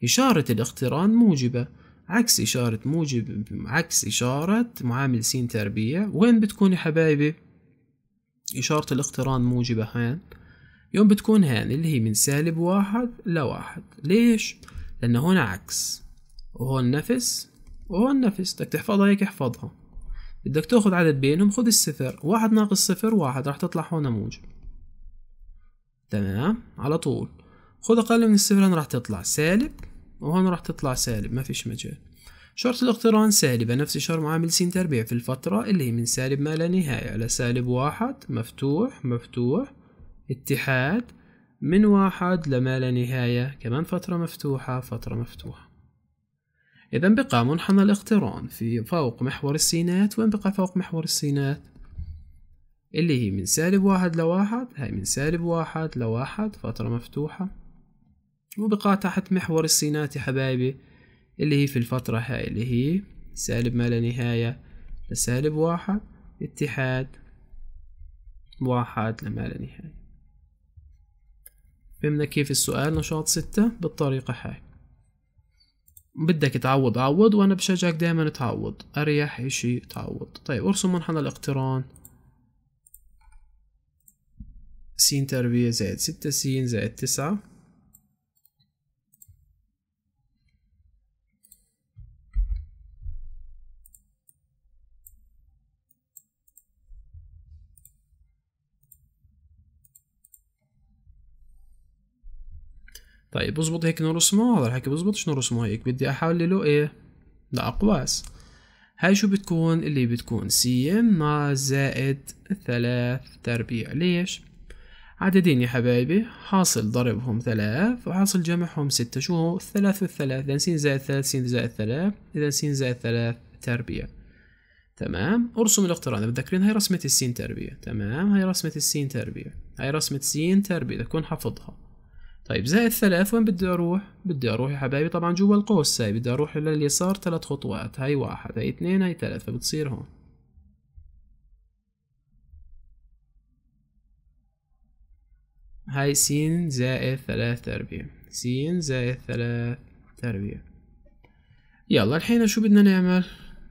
Speaker 1: إشارة الاقتران موجبة عكس إشارة موجب عكس إشارة معامل سين تربيع وين بتكون يا حبايبي إشارة الاقتران موجبة هان يوم بتكون هان اللي هي من سالب واحد لواحد ليش؟ لأن هون عكس وهون نفس وهون نفس بدك تحفظها هيك احفظها بدك تاخد عدد بينهم خد الصفر واحد ناقص صفر واحد راح تطلع هون موجب تمام على طول خد أقل من الصفر هون راح تطلع سالب وهون راح تطلع سالب ما فيش مجال شرط الاقتران سالبة نفس شرط معامل س تربيع في الفترة اللي هي من سالب ما لا نهاية لسالب واحد مفتوح مفتوح اتحاد من واحد لما لا نهاية كمان فترة مفتوحة فترة مفتوحة إذا بقى منحنى الاقتران في فوق محور السينات وين بقى فوق محور السينات اللي هي من سالب واحد لواحد هاي من سالب واحد لواحد فترة مفتوحة وبقى تحت محور السينات يا حبايبي اللي هي في الفترة هاي اللي هي سالب ما لا نهاية لسالب واحد اتحاد واحد لما لا نهاية فهمنا كيف السؤال نشاط ستة بالطريقة هاي بدك تعوض عوض وانا بشجعك دايما تعوض اريح اشي تعوض طيب ارسم منحنى الاقتران س تربيع زائد ستة س زائد تسعة بزبط هيك نور اسمه هذا الحكي بزبط شنو اسمه هيك بدي احولله ايه لاقواس هاي شو بتكون اللي بتكون سي ام زائد ثلاث تربيع ليش عددين يا حبايبي حاصل ضربهم ثلاث وحاصل جمعهم ستة شو هو الثلاث والثلاث إذا س زائد ثلاث س زائد ثلاث إذا س زائد ثلاث تربيع تمام ارسم الاقتران متذكرين هاي رسمة السين تربيع تمام هاي رسمة السين تربيع هاي رسمة سين تربيع تكون حافظها طيب زائد ثلاث وين بدي أروح؟ بدي أروح يا حبايبي طبعا جوا القوس هاي بدي أروح لليسار ثلاث خطوات هاي واحد هاي اثنين هاي ثلاث فبتصير هون هاي سين زائد ثلاث تربيع سين زائد ثلاث تربيع يلا الحين شو بدنا نعمل؟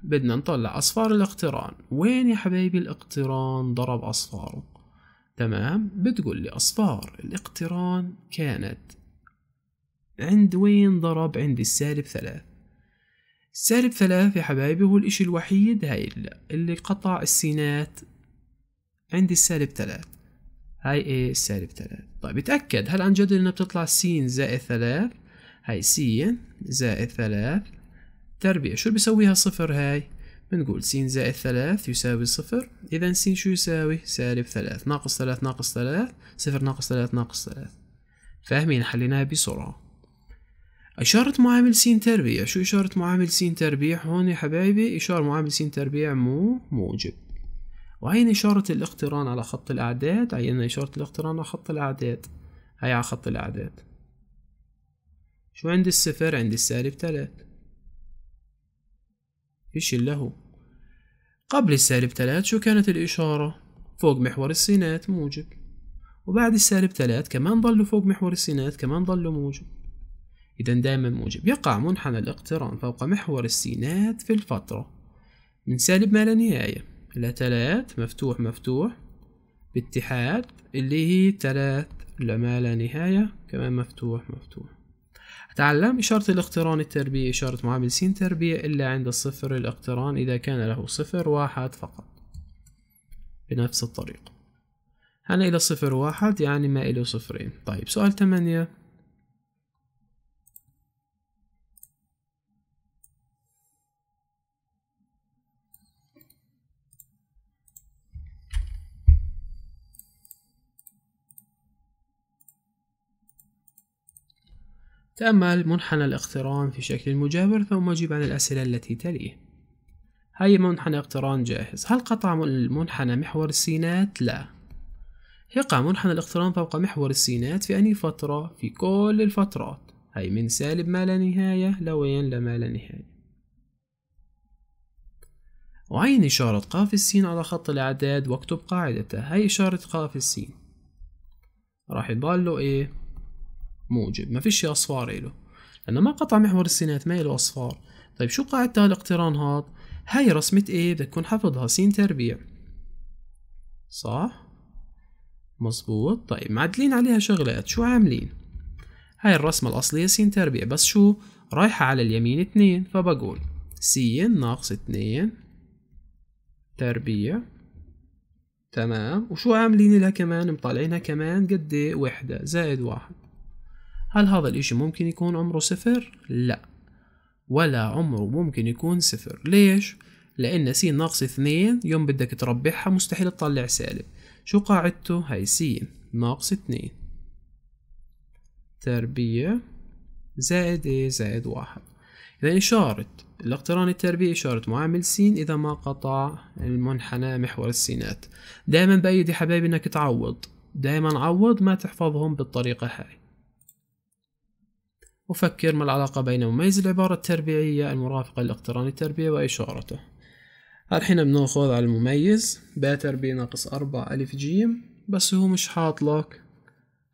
Speaker 1: بدنا نطلع أصفار الاقتران وين يا حبايبي الاقتران ضرب أصفاره تمام بتقول لي أصفار الاقتران كانت عند وين ضرب عند السالب ثلاث سالب ثلاث يا حبايبي هو الإشي الوحيد هاي اللي قطع السينات عند السالب ثلاث هاي ايه السالب ثلاث طيب اتأكد هل عن جد انها بتطلع سين زائد ثلاث هاي سين زائد ثلاث تربيع شو اللي صفر هاي بنقول س زائد ثلاث يساوي صفر إذا س شو يساوي سالب ثلاث ناقص ثلاث ناقص ثلاث صفر ناقص ثلاث ناقص ثلاث فاهمين حليناها بسرعة إشارة معامل س تربيع شو إشارة معامل س تربيع هون يا حبايبي إشارة معامل س تربيع مو موجب وعين إشارة الاقتران على خط الأعداد عينا إشارة الاقتران على خط الأعداد هاي على خط الأعداد شو عند الصفر عند السالب ثلاث فيش له قبل السالب ثلاث شو كانت الإشارة فوق محور السينات موجب وبعد السالب ثلاث كمان ظلوا فوق محور السينات كمان ظلوا موجب إذا دائما موجب يقع منحنى الاقتران فوق محور السينات في الفترة من سالب ما لا نهاية إلى ثلاث مفتوح مفتوح باتحاد اللي هي ثلاث لما لا نهاية كمان مفتوح مفتوح تعلم إشارة الاقتران التربية إشارة معامل س تربية إلا عند الصفر الاقتران إذا كان له صفر واحد فقط بنفس الطريقة هنا إلى صفر واحد يعني ما إله صفرين طيب سؤال ثمانية تأمل منحنى الاقتران في شكل مجاور ثم أجيب عن الأسئلة التي تليه هاي منحنى اقتران جاهز هل قطع المنحنى محور السينات؟ لا يقع منحنى الاقتران فوق محور السينات في أي فترة في كل الفترات هاي من سالب ما لا نهاية لوين لما لا نهاية وعين إشارة قاف السين على خط الأعداد واكتب قاعدته هاي إشارة قاف السين راح يضل له إيه موجب ما فيش اصفار إله لأنه ما قطع محور السينات ما إله اصفار طيب شو قاعدة الاقتران هاد هاي رسمة ايه بدك تكون حافظها س تربيع صح مزبوط طيب معدلين عليها شغلات شو عاملين هاي الرسمة الأصلية س تربيع بس شو رايحة على اليمين اتنين فبقول س ناقص اتنين تربيع تمام وشو عاملين لها كمان مطالعينها كمان قد إيه؟ وحدة زائد واحد هل هذا الاشي ممكن يكون عمره صفر؟ لا ولا عمره ممكن يكون صفر ليش؟ لأن س ناقص اثنين يوم بدك تربحها مستحيل تطلع سالب شو قاعدته؟ هاي س ناقص اثنين تربيع زائد ايه زائد واحد إذا إشارة الاقتران التربيعي إشارة معامل س إذا ما قطع المنحنى محور السينات دائما بأيدي حبايبي إنك تعوض دائما عوض ما تحفظهم بالطريقة هاي وفكر ما العلاقة بين مميز العبارة التربيعية المرافقة للاقتران التربيعي وإشارته الحين بناخذ على المميز باتر بي ناقص أربعة ألف جيم بس هو مش حاط لك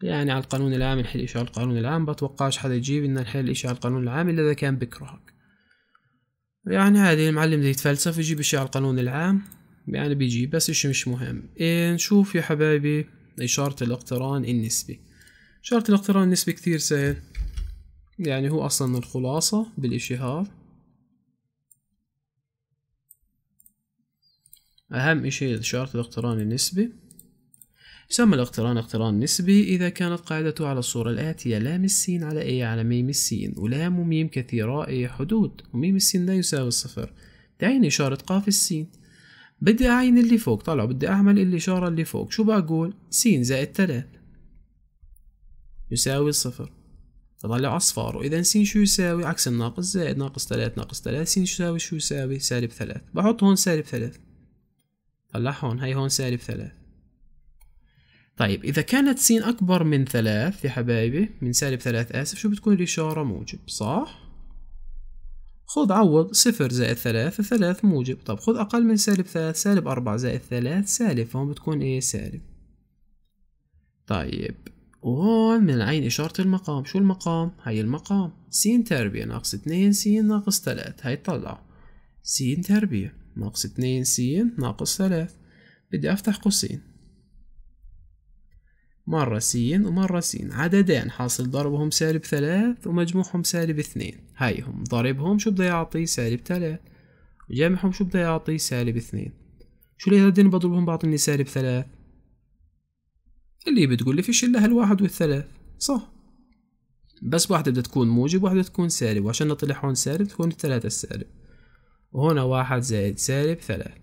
Speaker 1: يعني على القانون العام نحل إشي على القانون العام بتوقعش حدا يجيب إن نحل إشي على القانون العام إلا إذا كان بكرهك يعني هذه المعلم بده يتفلسف يجيب إشي على القانون العام يعني بيجيب بس إشي مش مهم إيه نشوف يا حبايبي إشارة الاقتران النسبي إشارة الاقتران النسبي كتير سهل يعني هو أصلا الخلاصة بالإشهار أهم إشي إشارة الاقتران النسبي يسمى الاقتران اقتران نسبي إذا كانت قاعدته على الصورة الآتية لام السين على إيه على ميم السين ولام وميم كثيرة إيه حدود وميم السين لا يساوي الصفر تعين إشارة قاف السين بدي أعين اللي فوق طلعوا بدي أعمل الإشارة اللي فوق شو بقول سين زائد تلات يساوي الصفر طلع اصفار واذا نسين شو يساوي عكس الناقص زائد ناقص ثلاث ناقص ثلاث سين شو يساوي شو يساوي سالب ثلاث بحط هون سالب ثلاث طلع هون هاي هون سالب ثلاث طيب إذا كانت س أكبر من ثلاث يا حبايبي من سالب ثلاث آسف شو بتكون الإشارة موجب صح؟ خذ عوض صفر زائد ثلاث ثلاث موجب طب خذ أقل من سالب ثلاث سالب أربعة زائد ثلاث سالب فهون بتكون إيه سالب طيب وهون من بنعين إشارة المقام شو المقام؟ هاي المقام س تربية ناقص اثنين س ناقص ثلاث هاي طلع س تربية ناقص اثنين س ناقص ثلاث بدي أفتح قوسين مرة س ومرة س عددين حاصل ضربهم سالب ثلاث ومجموعهم سالب اثنين هايهم ضربهم شو بده يعطي سالب ثلاث وجامعهم شو بده يعطي سالب اثنين شو اللي العددين بضربهم بعطيني سالب ثلاث اللي بتقول لي فيش إلا هالواحد والثلاث صح بس واحدة بدها تكون موجب واحدة تكون سالب وعشان نطلع هون سالب تكون الثلاثة السالب وهنا واحد زائد سالب ثلاث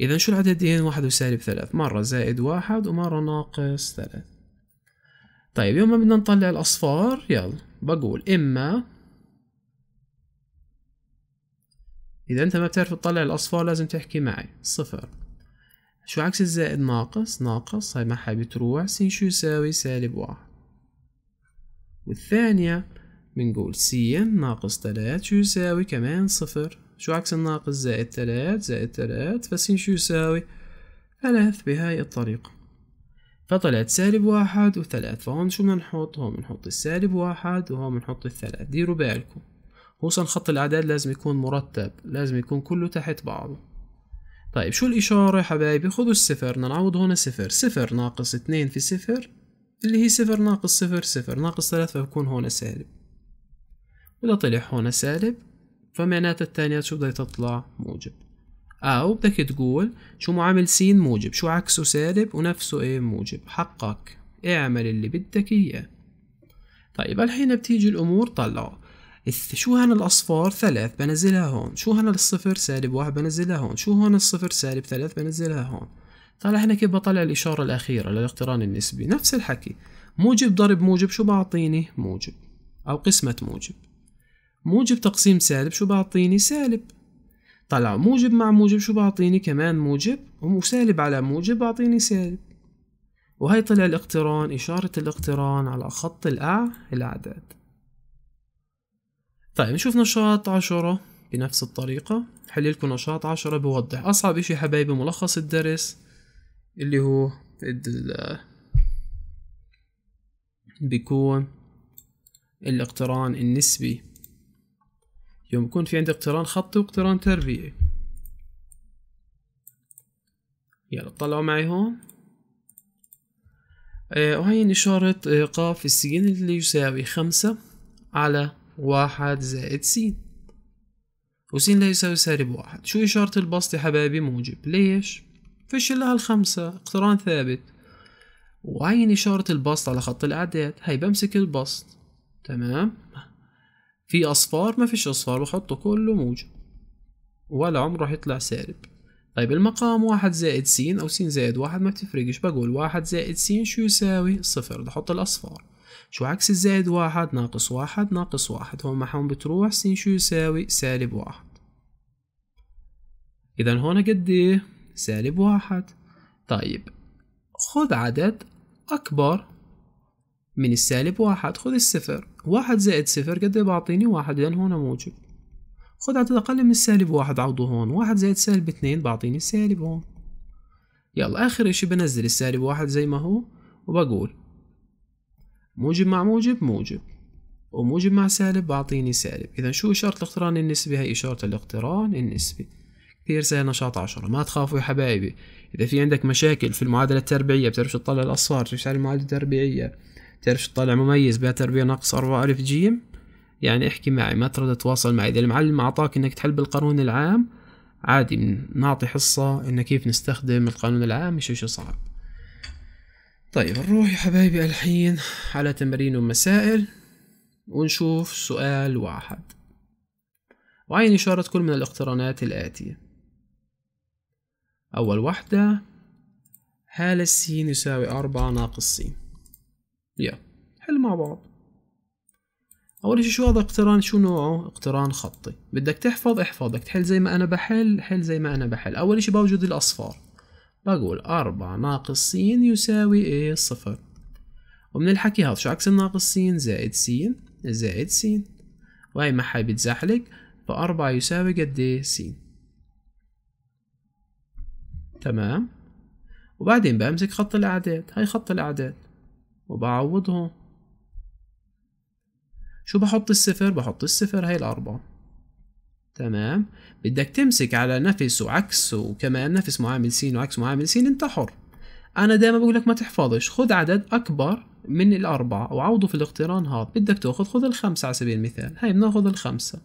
Speaker 1: إذا شو العددين واحد وسالب ثلاث مرة زائد واحد ومرة ناقص ثلاث طيب يوم ما بدنا نطلع الأصفار يلا بقول إما إذا أنت ما بتعرف تطلع الأصفار لازم تحكي معي صفر شو عكس الزائد ناقص ناقص هاي معها بتروح سي شو يساوي سالب واحد والثانية بنقول سي ناقص تلات شو يساوي كمان صفر شو عكس الناقص زائد تلات زائد تلات فس شو يساوي ثلاث بهاي الطريقة فطلعت سالب واحد وثلاث فهون شو بنحط هون بنحط السالب واحد وهون بنحط الثلاث ديروا بالكم خصوصا خط الأعداد لازم يكون مرتب لازم يكون كله تحت بعضه طيب شو الإشارة يا حبايبي خذوا الصفر بدنا نعوض هون صفر صفر ناقص اتنين في صفر اللي هي صفر ناقص صفر صفر ناقص ثلاث فبكون هون سالب وإذا طلع هون سالب فمعناتها التانيات شو بدها تطلع موجب أو آه، بدك تقول شو معامل س موجب شو عكسه سالب ونفسه إيه موجب حقك اعمل اللي بدك إياه طيب الحين بتيجي الأمور طلعوا شو هنا الأصفار ثلاث بنزلها هون شو هنا الصفر سالب واحد بنزلها هون شو هون الصفر سالب ثلاث بنزلها هون طلع هنا كيف بطلع الإشارة الأخيرة للاقتران النسبي نفس الحكي موجب ضرب موجب شو بعطيني موجب أو قسمة موجب موجب تقسيم سالب شو بعطيني سالب طلع موجب مع موجب شو بعطيني كمان موجب وسالب على موجب بعطيني سالب وهي طلع الاقتران إشارة الاقتران على خط الأع الأعداد طيب نشوف نشاط عشرة بنفس الطريقة حل لكم نشاط عشرة بوضح أصعب إشي حبايبي ملخص الدرس اللي هو بيكون الاقتران النسبي يوم يكون في عندي اقتران خطي واقتران تربيعي يلا طلعوا معي هون آه، وهي نشارة آه، قاف السين اللي يساوي خمسة على واحد زائد س وس لا يساوي سالب واحد شو إشارة البسط يا حبايبي موجب ليش؟ فيش إلا هالخمسة اقتران ثابت وعين إشارة البسط على خط الأعداد هاي بمسك البسط تمام في أصفار ما فيش أصفار بحطه كله موجب ولا عمره راح يطلع سالب طيب المقام واحد زائد س أو س زائد واحد ما بتفرقش بقول واحد زائد س شو يساوي صفر بحط الأصفار شو عكس الزائد واحد ناقص واحد ناقص واحد هون محون بتروح س شو يساوي سالب واحد إذا هون قد إيه سالب واحد طيب خذ عدد أكبر من السالب واحد خذ الصفر واحد زائد صفر قد إيه بعطيني واحد لأن هون موجب خذ عدد أقل من السالب واحد عوضه هون واحد زائد سالب اثنين بعطيني سالب هون يلا آخر اشي بنزل السالب واحد زي ما هو وبقول موجب مع موجب موجب وموجب مع سالب بعطيني سالب إذا شو إشارة الاقتران النسبي هي إشارة الاقتران النسبي كثير سهل نشاط عشرة ما تخافوا يا حبايبي إذا في عندك مشاكل في المعادلة التربيعية بتعرفش تطلع الأصفار بتعرفش تعمل معادلة تربيعية بتعرفش تطلع مميز بها تربيع ناقص أربعة ألف جيم يعني احكي معي ما ترد تتواصل معي إذا المعلم أعطاك إنك تحل بالقانون العام عادي نعطي حصة إن كيف نستخدم القانون العام مش إشي صعب طيب نروح يا حبايبي الحين على تمارين ومسائل ونشوف سؤال واحد وعين إشارة كل من الاقترانات الآتية أول واحدة هل السين يساوي أربعة ناقص سين يا حل مع بعض أول شيء شو هذا اقتران شو نوعه اقتران خطي بدك تحفظ احفظك تحل زي ما أنا بحل حل زي ما أنا بحل أول شيء بوجد الأصفار بقول أربعة ناقص س يساوي إيه صفر ومن الحكي هذا شو عكس الناقص س زائد س زائد س وهي ما حي بتزحلق فأربعة يساوي قد إيه س تمام وبعدين بمسك خط الأعداد هاي خط الأعداد وبعوضهم شو بحط الصفر بحط الصفر هاي الأربعة تمام بدك تمسك على نفس وعكس وكمان نفس معامل س وعكس معامل س انت حر انا دائما بقول لك ما تحفظش خذ عدد اكبر من الأربعة وعوضه في الاقتران هذا بدك تأخذ خذ الخمسة على سبيل المثال هاي بناخذ الخمسة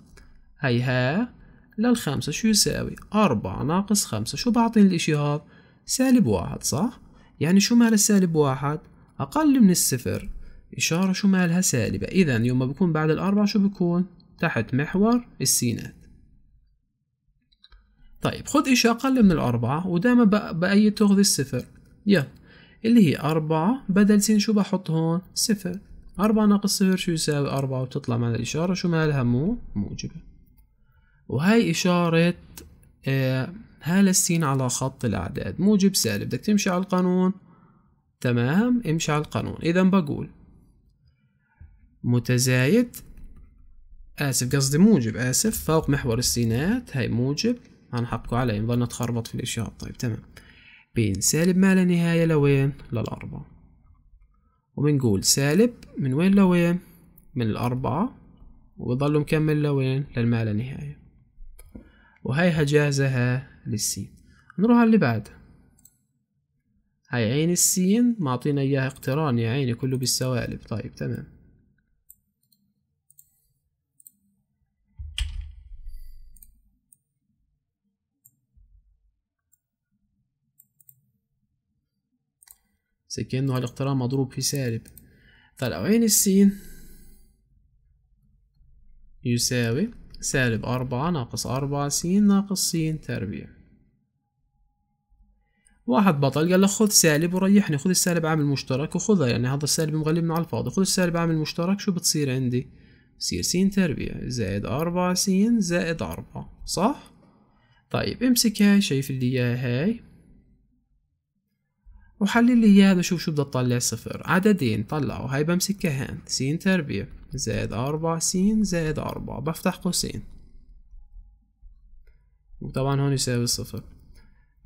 Speaker 1: هاي ها للخمسة شو يساوي أربعة ناقص خمسة شو بعطيني الإشي هذا سالب واحد صح يعني شو مال السالب واحد أقل من الصفر إشارة شو مالها سالبة إذا يوم ما بكون بعد الأربعة شو بكون تحت محور السينات طيب خد إشي أقل من الأربعة ودايما بأيد تاخذ الصفر يلا اللي هي أربعة بدل سين شو بحط هون صفر أربعة ناقص صفر شو يساوي أربعة وبتطلع معنا الإشارة شو مالها مو موجبة وهي إشارة آه هالة السين على خط الأعداد موجب سالب بدك تمشي على القانون تمام امشي على القانون إذا بقول متزايد آسف قصدي موجب آسف فوق محور السينات هاي موجب هنحققه على نظل نتخربط في الإشارة طيب تمام بين سالب ما لا نهاية لوين للأربعة وبنقول سالب من وين لوين من الأربعة وبضله مكمل لوين للما لا نهاية وهيها جاهزها للسين نروح على اللي بعدها هاي عين السين معطينا إياها اقتران يا عيني كله بالسوالب طيب تمام زي كأنه هالاقتران مضروب في سالب طلع عين السين يساوي سالب أربعة ناقص أربعة سين ناقص سين تربيع واحد بطل قال له خذ سالب وريحني خذ السالب عامل مشترك وخذها يعني هذا السالب مغلبنا على الفاضي خذ السالب عامل مشترك شو بتصير عندي بصير سين تربيع زائد أربعة سين زائد أربعة صح طيب امسك هاي شايف اللي إياها هاي وحلل لي اياها شوف شو بدها تطلع صفر عددين طلعوا هاي بمسكها هان س تربيع زائد أربعة س زائد أربعة بفتح قوسين وطبعا هون يساوي صفر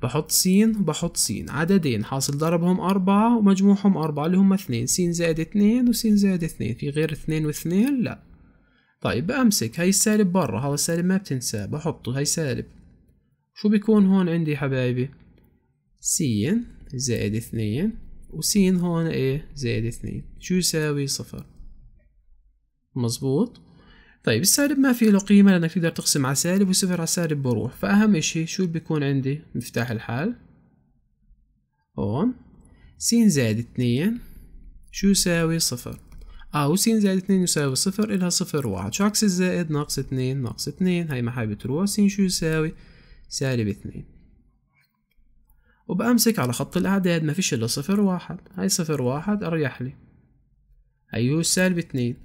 Speaker 1: بحط س بحط س عددين حاصل ضربهم أربعة ومجموعهم أربعة اللي هم اثنين س زائد اثنين وس زائد اثنين في غير اثنين واثنين لا طيب بأمسك هاي السالب برا هذا السالب ما بتنساه بحطه هاي سالب شو بيكون هون عندي حبايبي س زائد اثنين وسين هون ايه زائد اثنين شو يساوي صفر مزبوط طيب السالب ما في له قيمة لأنك تقدر تقسم على سالب وصفر على سالب بروح فأهم إشي شو بيكون عندي مفتاح الحال هون سين زائد اثنين شو يساوي صفر اه وسين زائد اثنين يساوي صفر إلها صفر واحد شو عكس الزائد ناقص اثنين ناقص اثنين هاي حابب تروح سين شو يساوي سالب اثنين وبأمسك على خط الأعداد ما فيش إلا صفر واحد هاي صفر واحد أريح لي أيوه سالب اتنين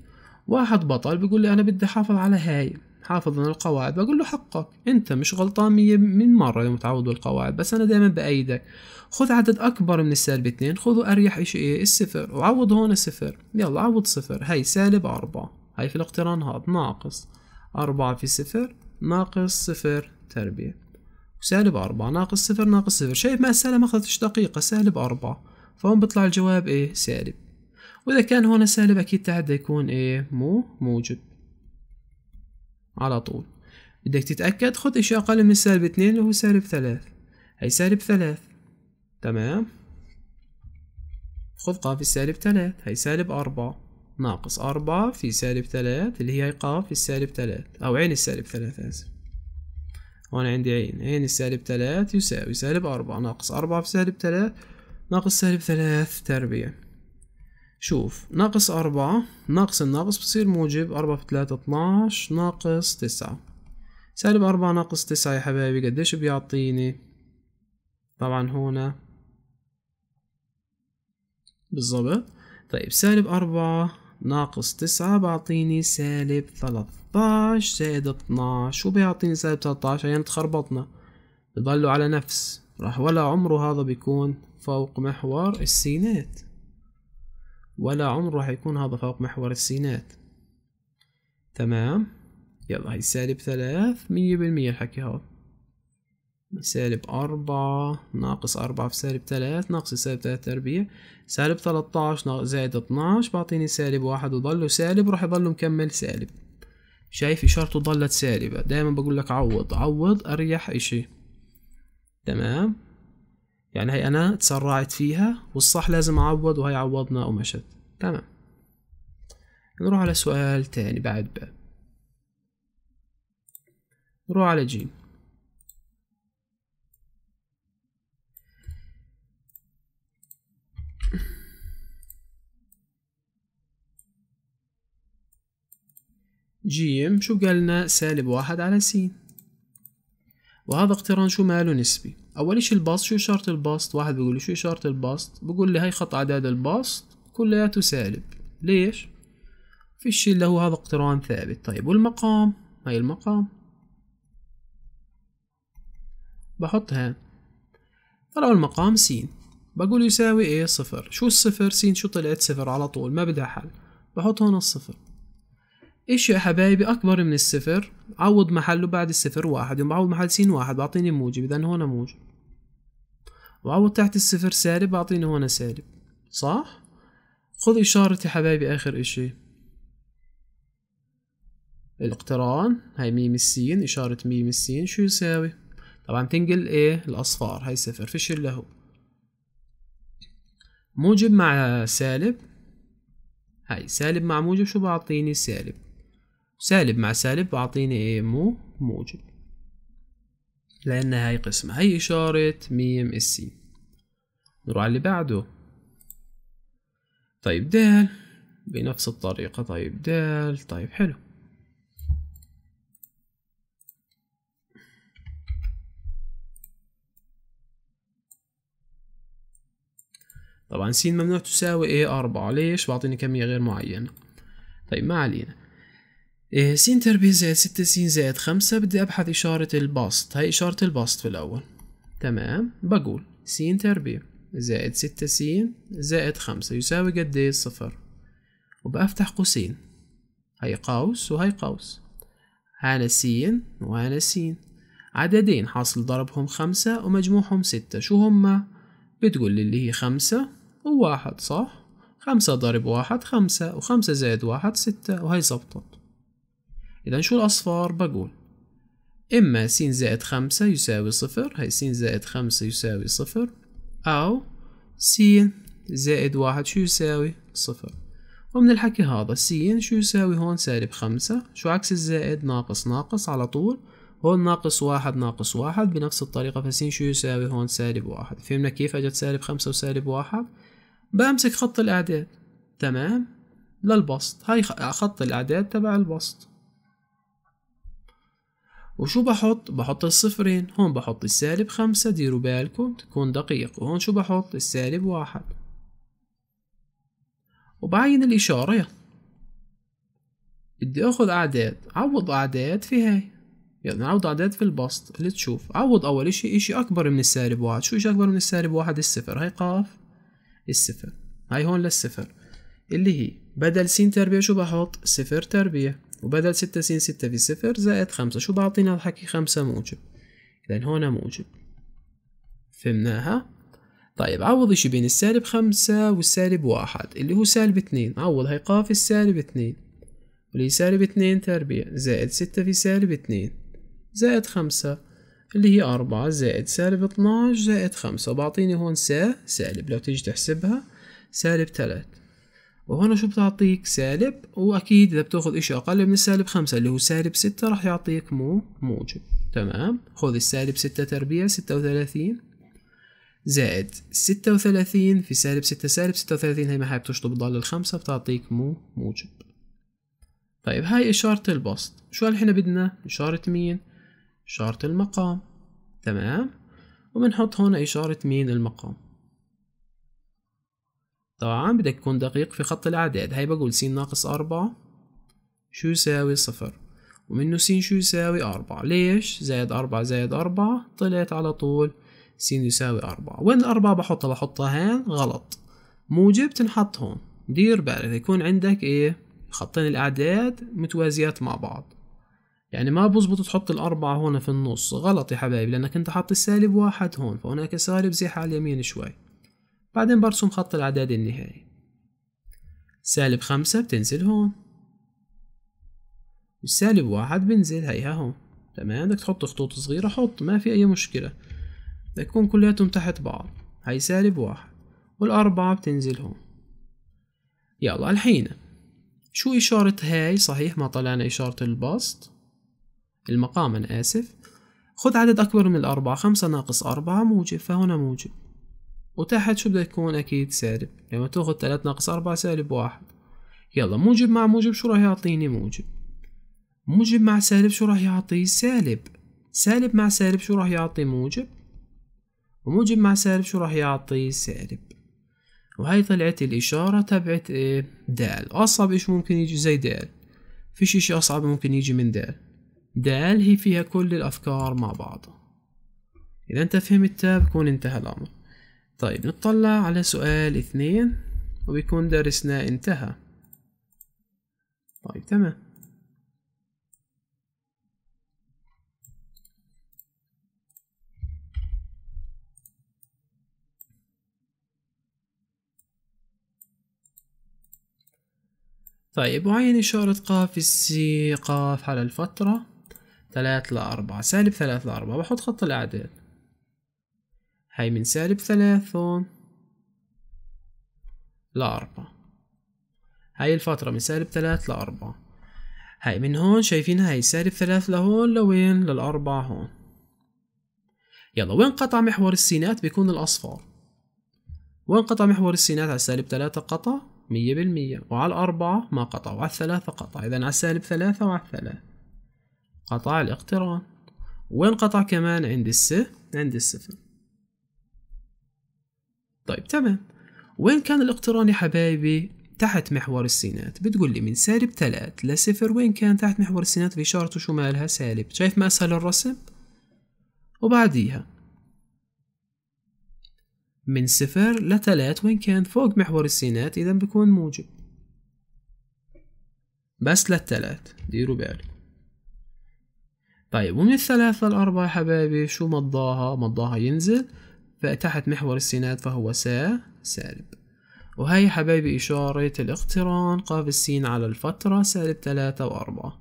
Speaker 1: واحد بطل بيقول لي أنا بدي أحافظ على هاي حافظ على القواعد بقول له حقك أنت مش غلطان مية من مرة يوم تعوض بالقواعد بس أنا دايما بأيدك خذ عدد أكبر من السالب اتنين خذوا أريح إشي إيه الصفر وعوض هون صفر يلا عوض صفر هاي سالب أربعة هاي في الاقتران هذا ناقص أربعة في صفر ناقص صفر تربيه سالب أربعة ناقص صفر ناقص صفر شايف مع السالب ما أخذتش دقيقة سالب أربعة فهون بيطلع الجواب إيه سالب وإذا كان هون سالب أكيد تحت بده يكون إيه مو موجب على طول بدك تتأكد خد إشي أقل من سالب اتنين اللي هو سالب ثلاث هي سالب ثلاث تمام خذ ق في السالب ثلاث هي سالب أربعة ناقص أربعة في سالب ثلاث اللي هي ق في السالب ثلاث أو عين السالب ثلاث آسف وأنا عندي عين عين السالب ثلاث يساوي سالب أربعة ناقص أربعة في سالب ثلاث ناقص سالب ثلاث تربيع شوف ناقص أربعة ناقص الناقص بصير موجب أربعة في تلاتة اتناش ناقص تسعة سالب أربعة ناقص تسعة يا حبايبي قديش بيعطيني طبعا هنا بالظبط طيب سالب أربعة ناقص تسعة بعطيني سالب تلتاش زائد اتناش بيعطيني سالب تلتاش يعني تخربطنا بضلوا على نفس راح ولا عمره هذا بيكون فوق محور السينات ولا عمره راح يكون هذا فوق محور السينات تمام يلا هي سالب ثلاث مية بالمية الحكي هذا سالب أربعة ناقص أربعة في سالب تلات ناقص سالب تلات تربيع سالب تلاتاش زائد اتناش بعطيني سالب واحد وضله سالب راح يضله مكمل سالب شايف إشارته ضلت سالبة دايما بقول لك عوض عوض أريح إشي تمام يعني هي أنا تسرعت فيها والصح لازم أعوض وهي عوضنا ومشت تمام نروح على سؤال تاني بعد باب نروح على جيم جيم شو قال لنا سالب واحد على س وهذا اقتران شو ماله نسبي اول اشي الباسط شو اشارة الباسط واحد بيقول لي شو اشارة الباسط بقول لي هاي خط اعداد الباسط كلياته سالب ليش في شيء اللي هو هذا اقتران ثابت طيب والمقام هاي المقام بحطها طلعوا المقام س بقول يساوي ايه صفر شو الصفر سين شو طلعت صفر على طول ما بدها حل بحط هون الصفر اشي يا حبايبي اكبر من الصفر عوض محله بعد الصفر واحد يوم بعوض محل سين واحد بعطيني موجب اذا هون موجب وعوض تحت الصفر سالب بعطيني هون سالب صح خذ اشارة يا حبايبي اخر اشي الاقتران هاي ميم السين اشارة ميم السين شو يساوي طبعا تنقل ايه الاصفار هاي صفر فيش الا هو موجب مع سالب هاي سالب مع موجب شو بعطيني سالب سالب مع سالب بعطيني ايه مو موجب لأن هاي قسمة هاي إشارة ميم السي نروح على اللي بعده طيب دال بنفس الطريقة طيب دال طيب حلو طبعا س ممنوع تساوي ايه أربعة ليش بعطيني كمية غير معينة طيب ما علينا إيه س تربيع زائد ستة س زائد خمسة بدي أبحث إشارة البسط هاي إشارة البسط في الأول تمام بقول س تربيع زائد ستة س زائد خمسة يساوي قد ايه صفر وبأفتح قوسين هاي قوس وهاي قوس هنا س وهنا س عددين حاصل ضربهم خمسة ومجموعهم ستة شو هما؟ بتقول لي اللي هي خمسة وواحد صح خمسة ضرب واحد خمسة وخمسة زائد واحد ستة وهي زبطت إذا شو الأصفار بقول إما س زائد خمسة يساوي صفر هي س زائد خمسة يساوي صفر أو س زائد واحد شو يساوي صفر ومن الحكي هذا س شو يساوي هون سالب خمسة شو عكس الزائد ناقص ناقص على طول هون ناقص واحد ناقص واحد بنفس الطريقة فسين شو يساوي هون سالب واحد فهمنا كيف أجت سالب خمسة وسالب واحد بمسك خط الأعداد تمام للبسط هاي خط الأعداد تبع البسط وشو بحط بحط الصفرين هون بحط السالب خمسة ديروا بالكم تكون دقيق وهون شو بحط السالب واحد وبعين الإشارة بدي أخذ أعداد عوض أعداد في هاي يعني عوض أعداد في البسط اللي تشوف عوض أول إشي إشي أكبر من السالب واحد شو إشي أكبر من السالب واحد الصفر هاي قاف الصفر هاي هون للصفر اللي هي بدل س تربيع شو بحط صفر تربيع وبدل ستة س ستة في صفر زائد خمسة شو بعطينا الحكي خمسة موجب إذا هون موجب فهمناها طيب عوض اشي بين السالب خمسة والسالب واحد اللي هو سالب اتنين عوض هاي قاف السالب اتنين واللي سالب اتنين تربيع زائد ستة في سالب اتنين زائد خمسة اللي هي أربعة زائد سالب اتناش زائد خمسة بعطيني هون س سالب لو تيجي تحسبها سالب تلات وهنا شو بتعطيك سالب وأكيد إذا بتاخذ إشي أقل من السالب خمسة اللي هو سالب ستة راح يعطيك مو موجب تمام خذ السالب ستة تربيع ستة وثلاثين زائد ستة وثلاثين في سالب ستة سالب ستة وثلاثين هي ما حابب تشطب ضال الخمسة بتعطيك مو موجب طيب هاي إشارة البسط شو الحين بدنا إشارة مين؟ إشارة المقام تمام وبنحط هون إشارة مين المقام طبعا بدك تكون دقيق في خط الأعداد هاي بقول س ناقص أربعة شو يساوي صفر ومنه س شو يساوي أربعة ليش زائد أربعة زائد أربعة طلعت على طول س يساوي أربعة وين الأربعة بحطها بحطها هان غلط موجب تنحط هون دير بالك يكون عندك إيه خطين الأعداد متوازيات مع بعض يعني ما بزبط تحط الأربعة هون في النص غلط يا حبايبي لأنك أنت حاط السالب واحد هون فهناك سالب زيح على اليمين شوي بعدين برسم خط الإعداد النهائي سالب خمسة بتنزل هون والسالب واحد بنزل هيها هون تمام بدك تحط خطوط صغيرة حط ما في أي مشكلة بدك يكون كلياتهم تحت بعض هي سالب واحد والأربعة بتنزل هون يلا الحين شو إشارة هاي صحيح ما طلعنا إشارة البسط المقام أنا آسف خد عدد أكبر من الأربعة خمسة ناقص أربعة موجب فهنا موجب وتحت شو بده يكون أكيد سالب لما تاخد ثلاثة ناقص أربعة سالب واحد يلا موجب مع موجب شو راح يعطيني موجب موجب مع سالب شو راح يعطي سالب سالب مع سالب شو راح يعطي موجب وموجب مع سالب شو راح يعطي سالب وهي طلعت الإشارة تبعت آه، دال أصعب إيش ممكن يجي زي دال فيش إشي أصعب ممكن يجي من دال ده ألهي فيها كل الأفكار مع بعض إذا أنت فهمتها بكون انتهى الأمر طيب نطلع على سؤال اثنين وبيكون درسنا انتهى طيب تمام طيب وعين إشارة قاف قاف على الفترة ثلاث لأربعة سالب ثلاث لأربعة بحط خط الأعداد هاي من سالب هون لأربعة هاي الفترة من سالب ثلاث لأربعة هاي من هون شايفين هاي سالب ثلاث لهون لوين للأربعة هون يلا وين قطع محور السينات بيكون الأصفار وين قطع محور السينات على سالب ثلاثة قطع مية بالمية وعلى الأربعة ما قطع وعلى الثلاثة قطع إذا على سالب ثلاثة وعلى الثلاثة قطع الاقتران وين قطع كمان عند الس عند الصفر طيب تمام وين كان الاقتران يا حبايبي تحت محور السينات بتقول لي من سالب تلات لصفر وين كان تحت محور السينات في إشارته شمالها سالب شايف ما أسهل الرسم وبعديها من صفر لتلات وين كان فوق محور السينات إذا بيكون موجب بس للتلات ديروا بالك طيب ومن الثلاثة للأربعة حبايبي شو مضاها مضاها ينزل فتحت محور السينات فهو سا سالب وهي حبايبي إشارة الاقتران قاف السين على الفترة سالب تلاتة وأربعة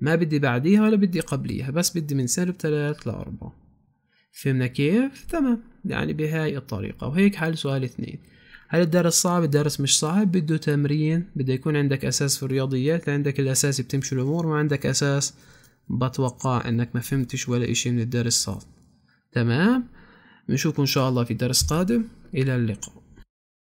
Speaker 1: ما بدي بعديها ولا بدي قبليها بس بدي من سالب ثلاثة لأربعة فهمنا كيف؟ تمام يعني بهاي الطريقة وهيك حل سؤال اثنين هل الدرس صعب؟ الدرس مش صعب بده تمرين بده يكون عندك أساس في الرياضيات عندك الأساس بتمشي الأمور وعندك أساس بتوقع انك ما فهمتش ولا اشي من الدرس صار تمام نشوفكم ان شاء الله في درس قادم الى اللقاء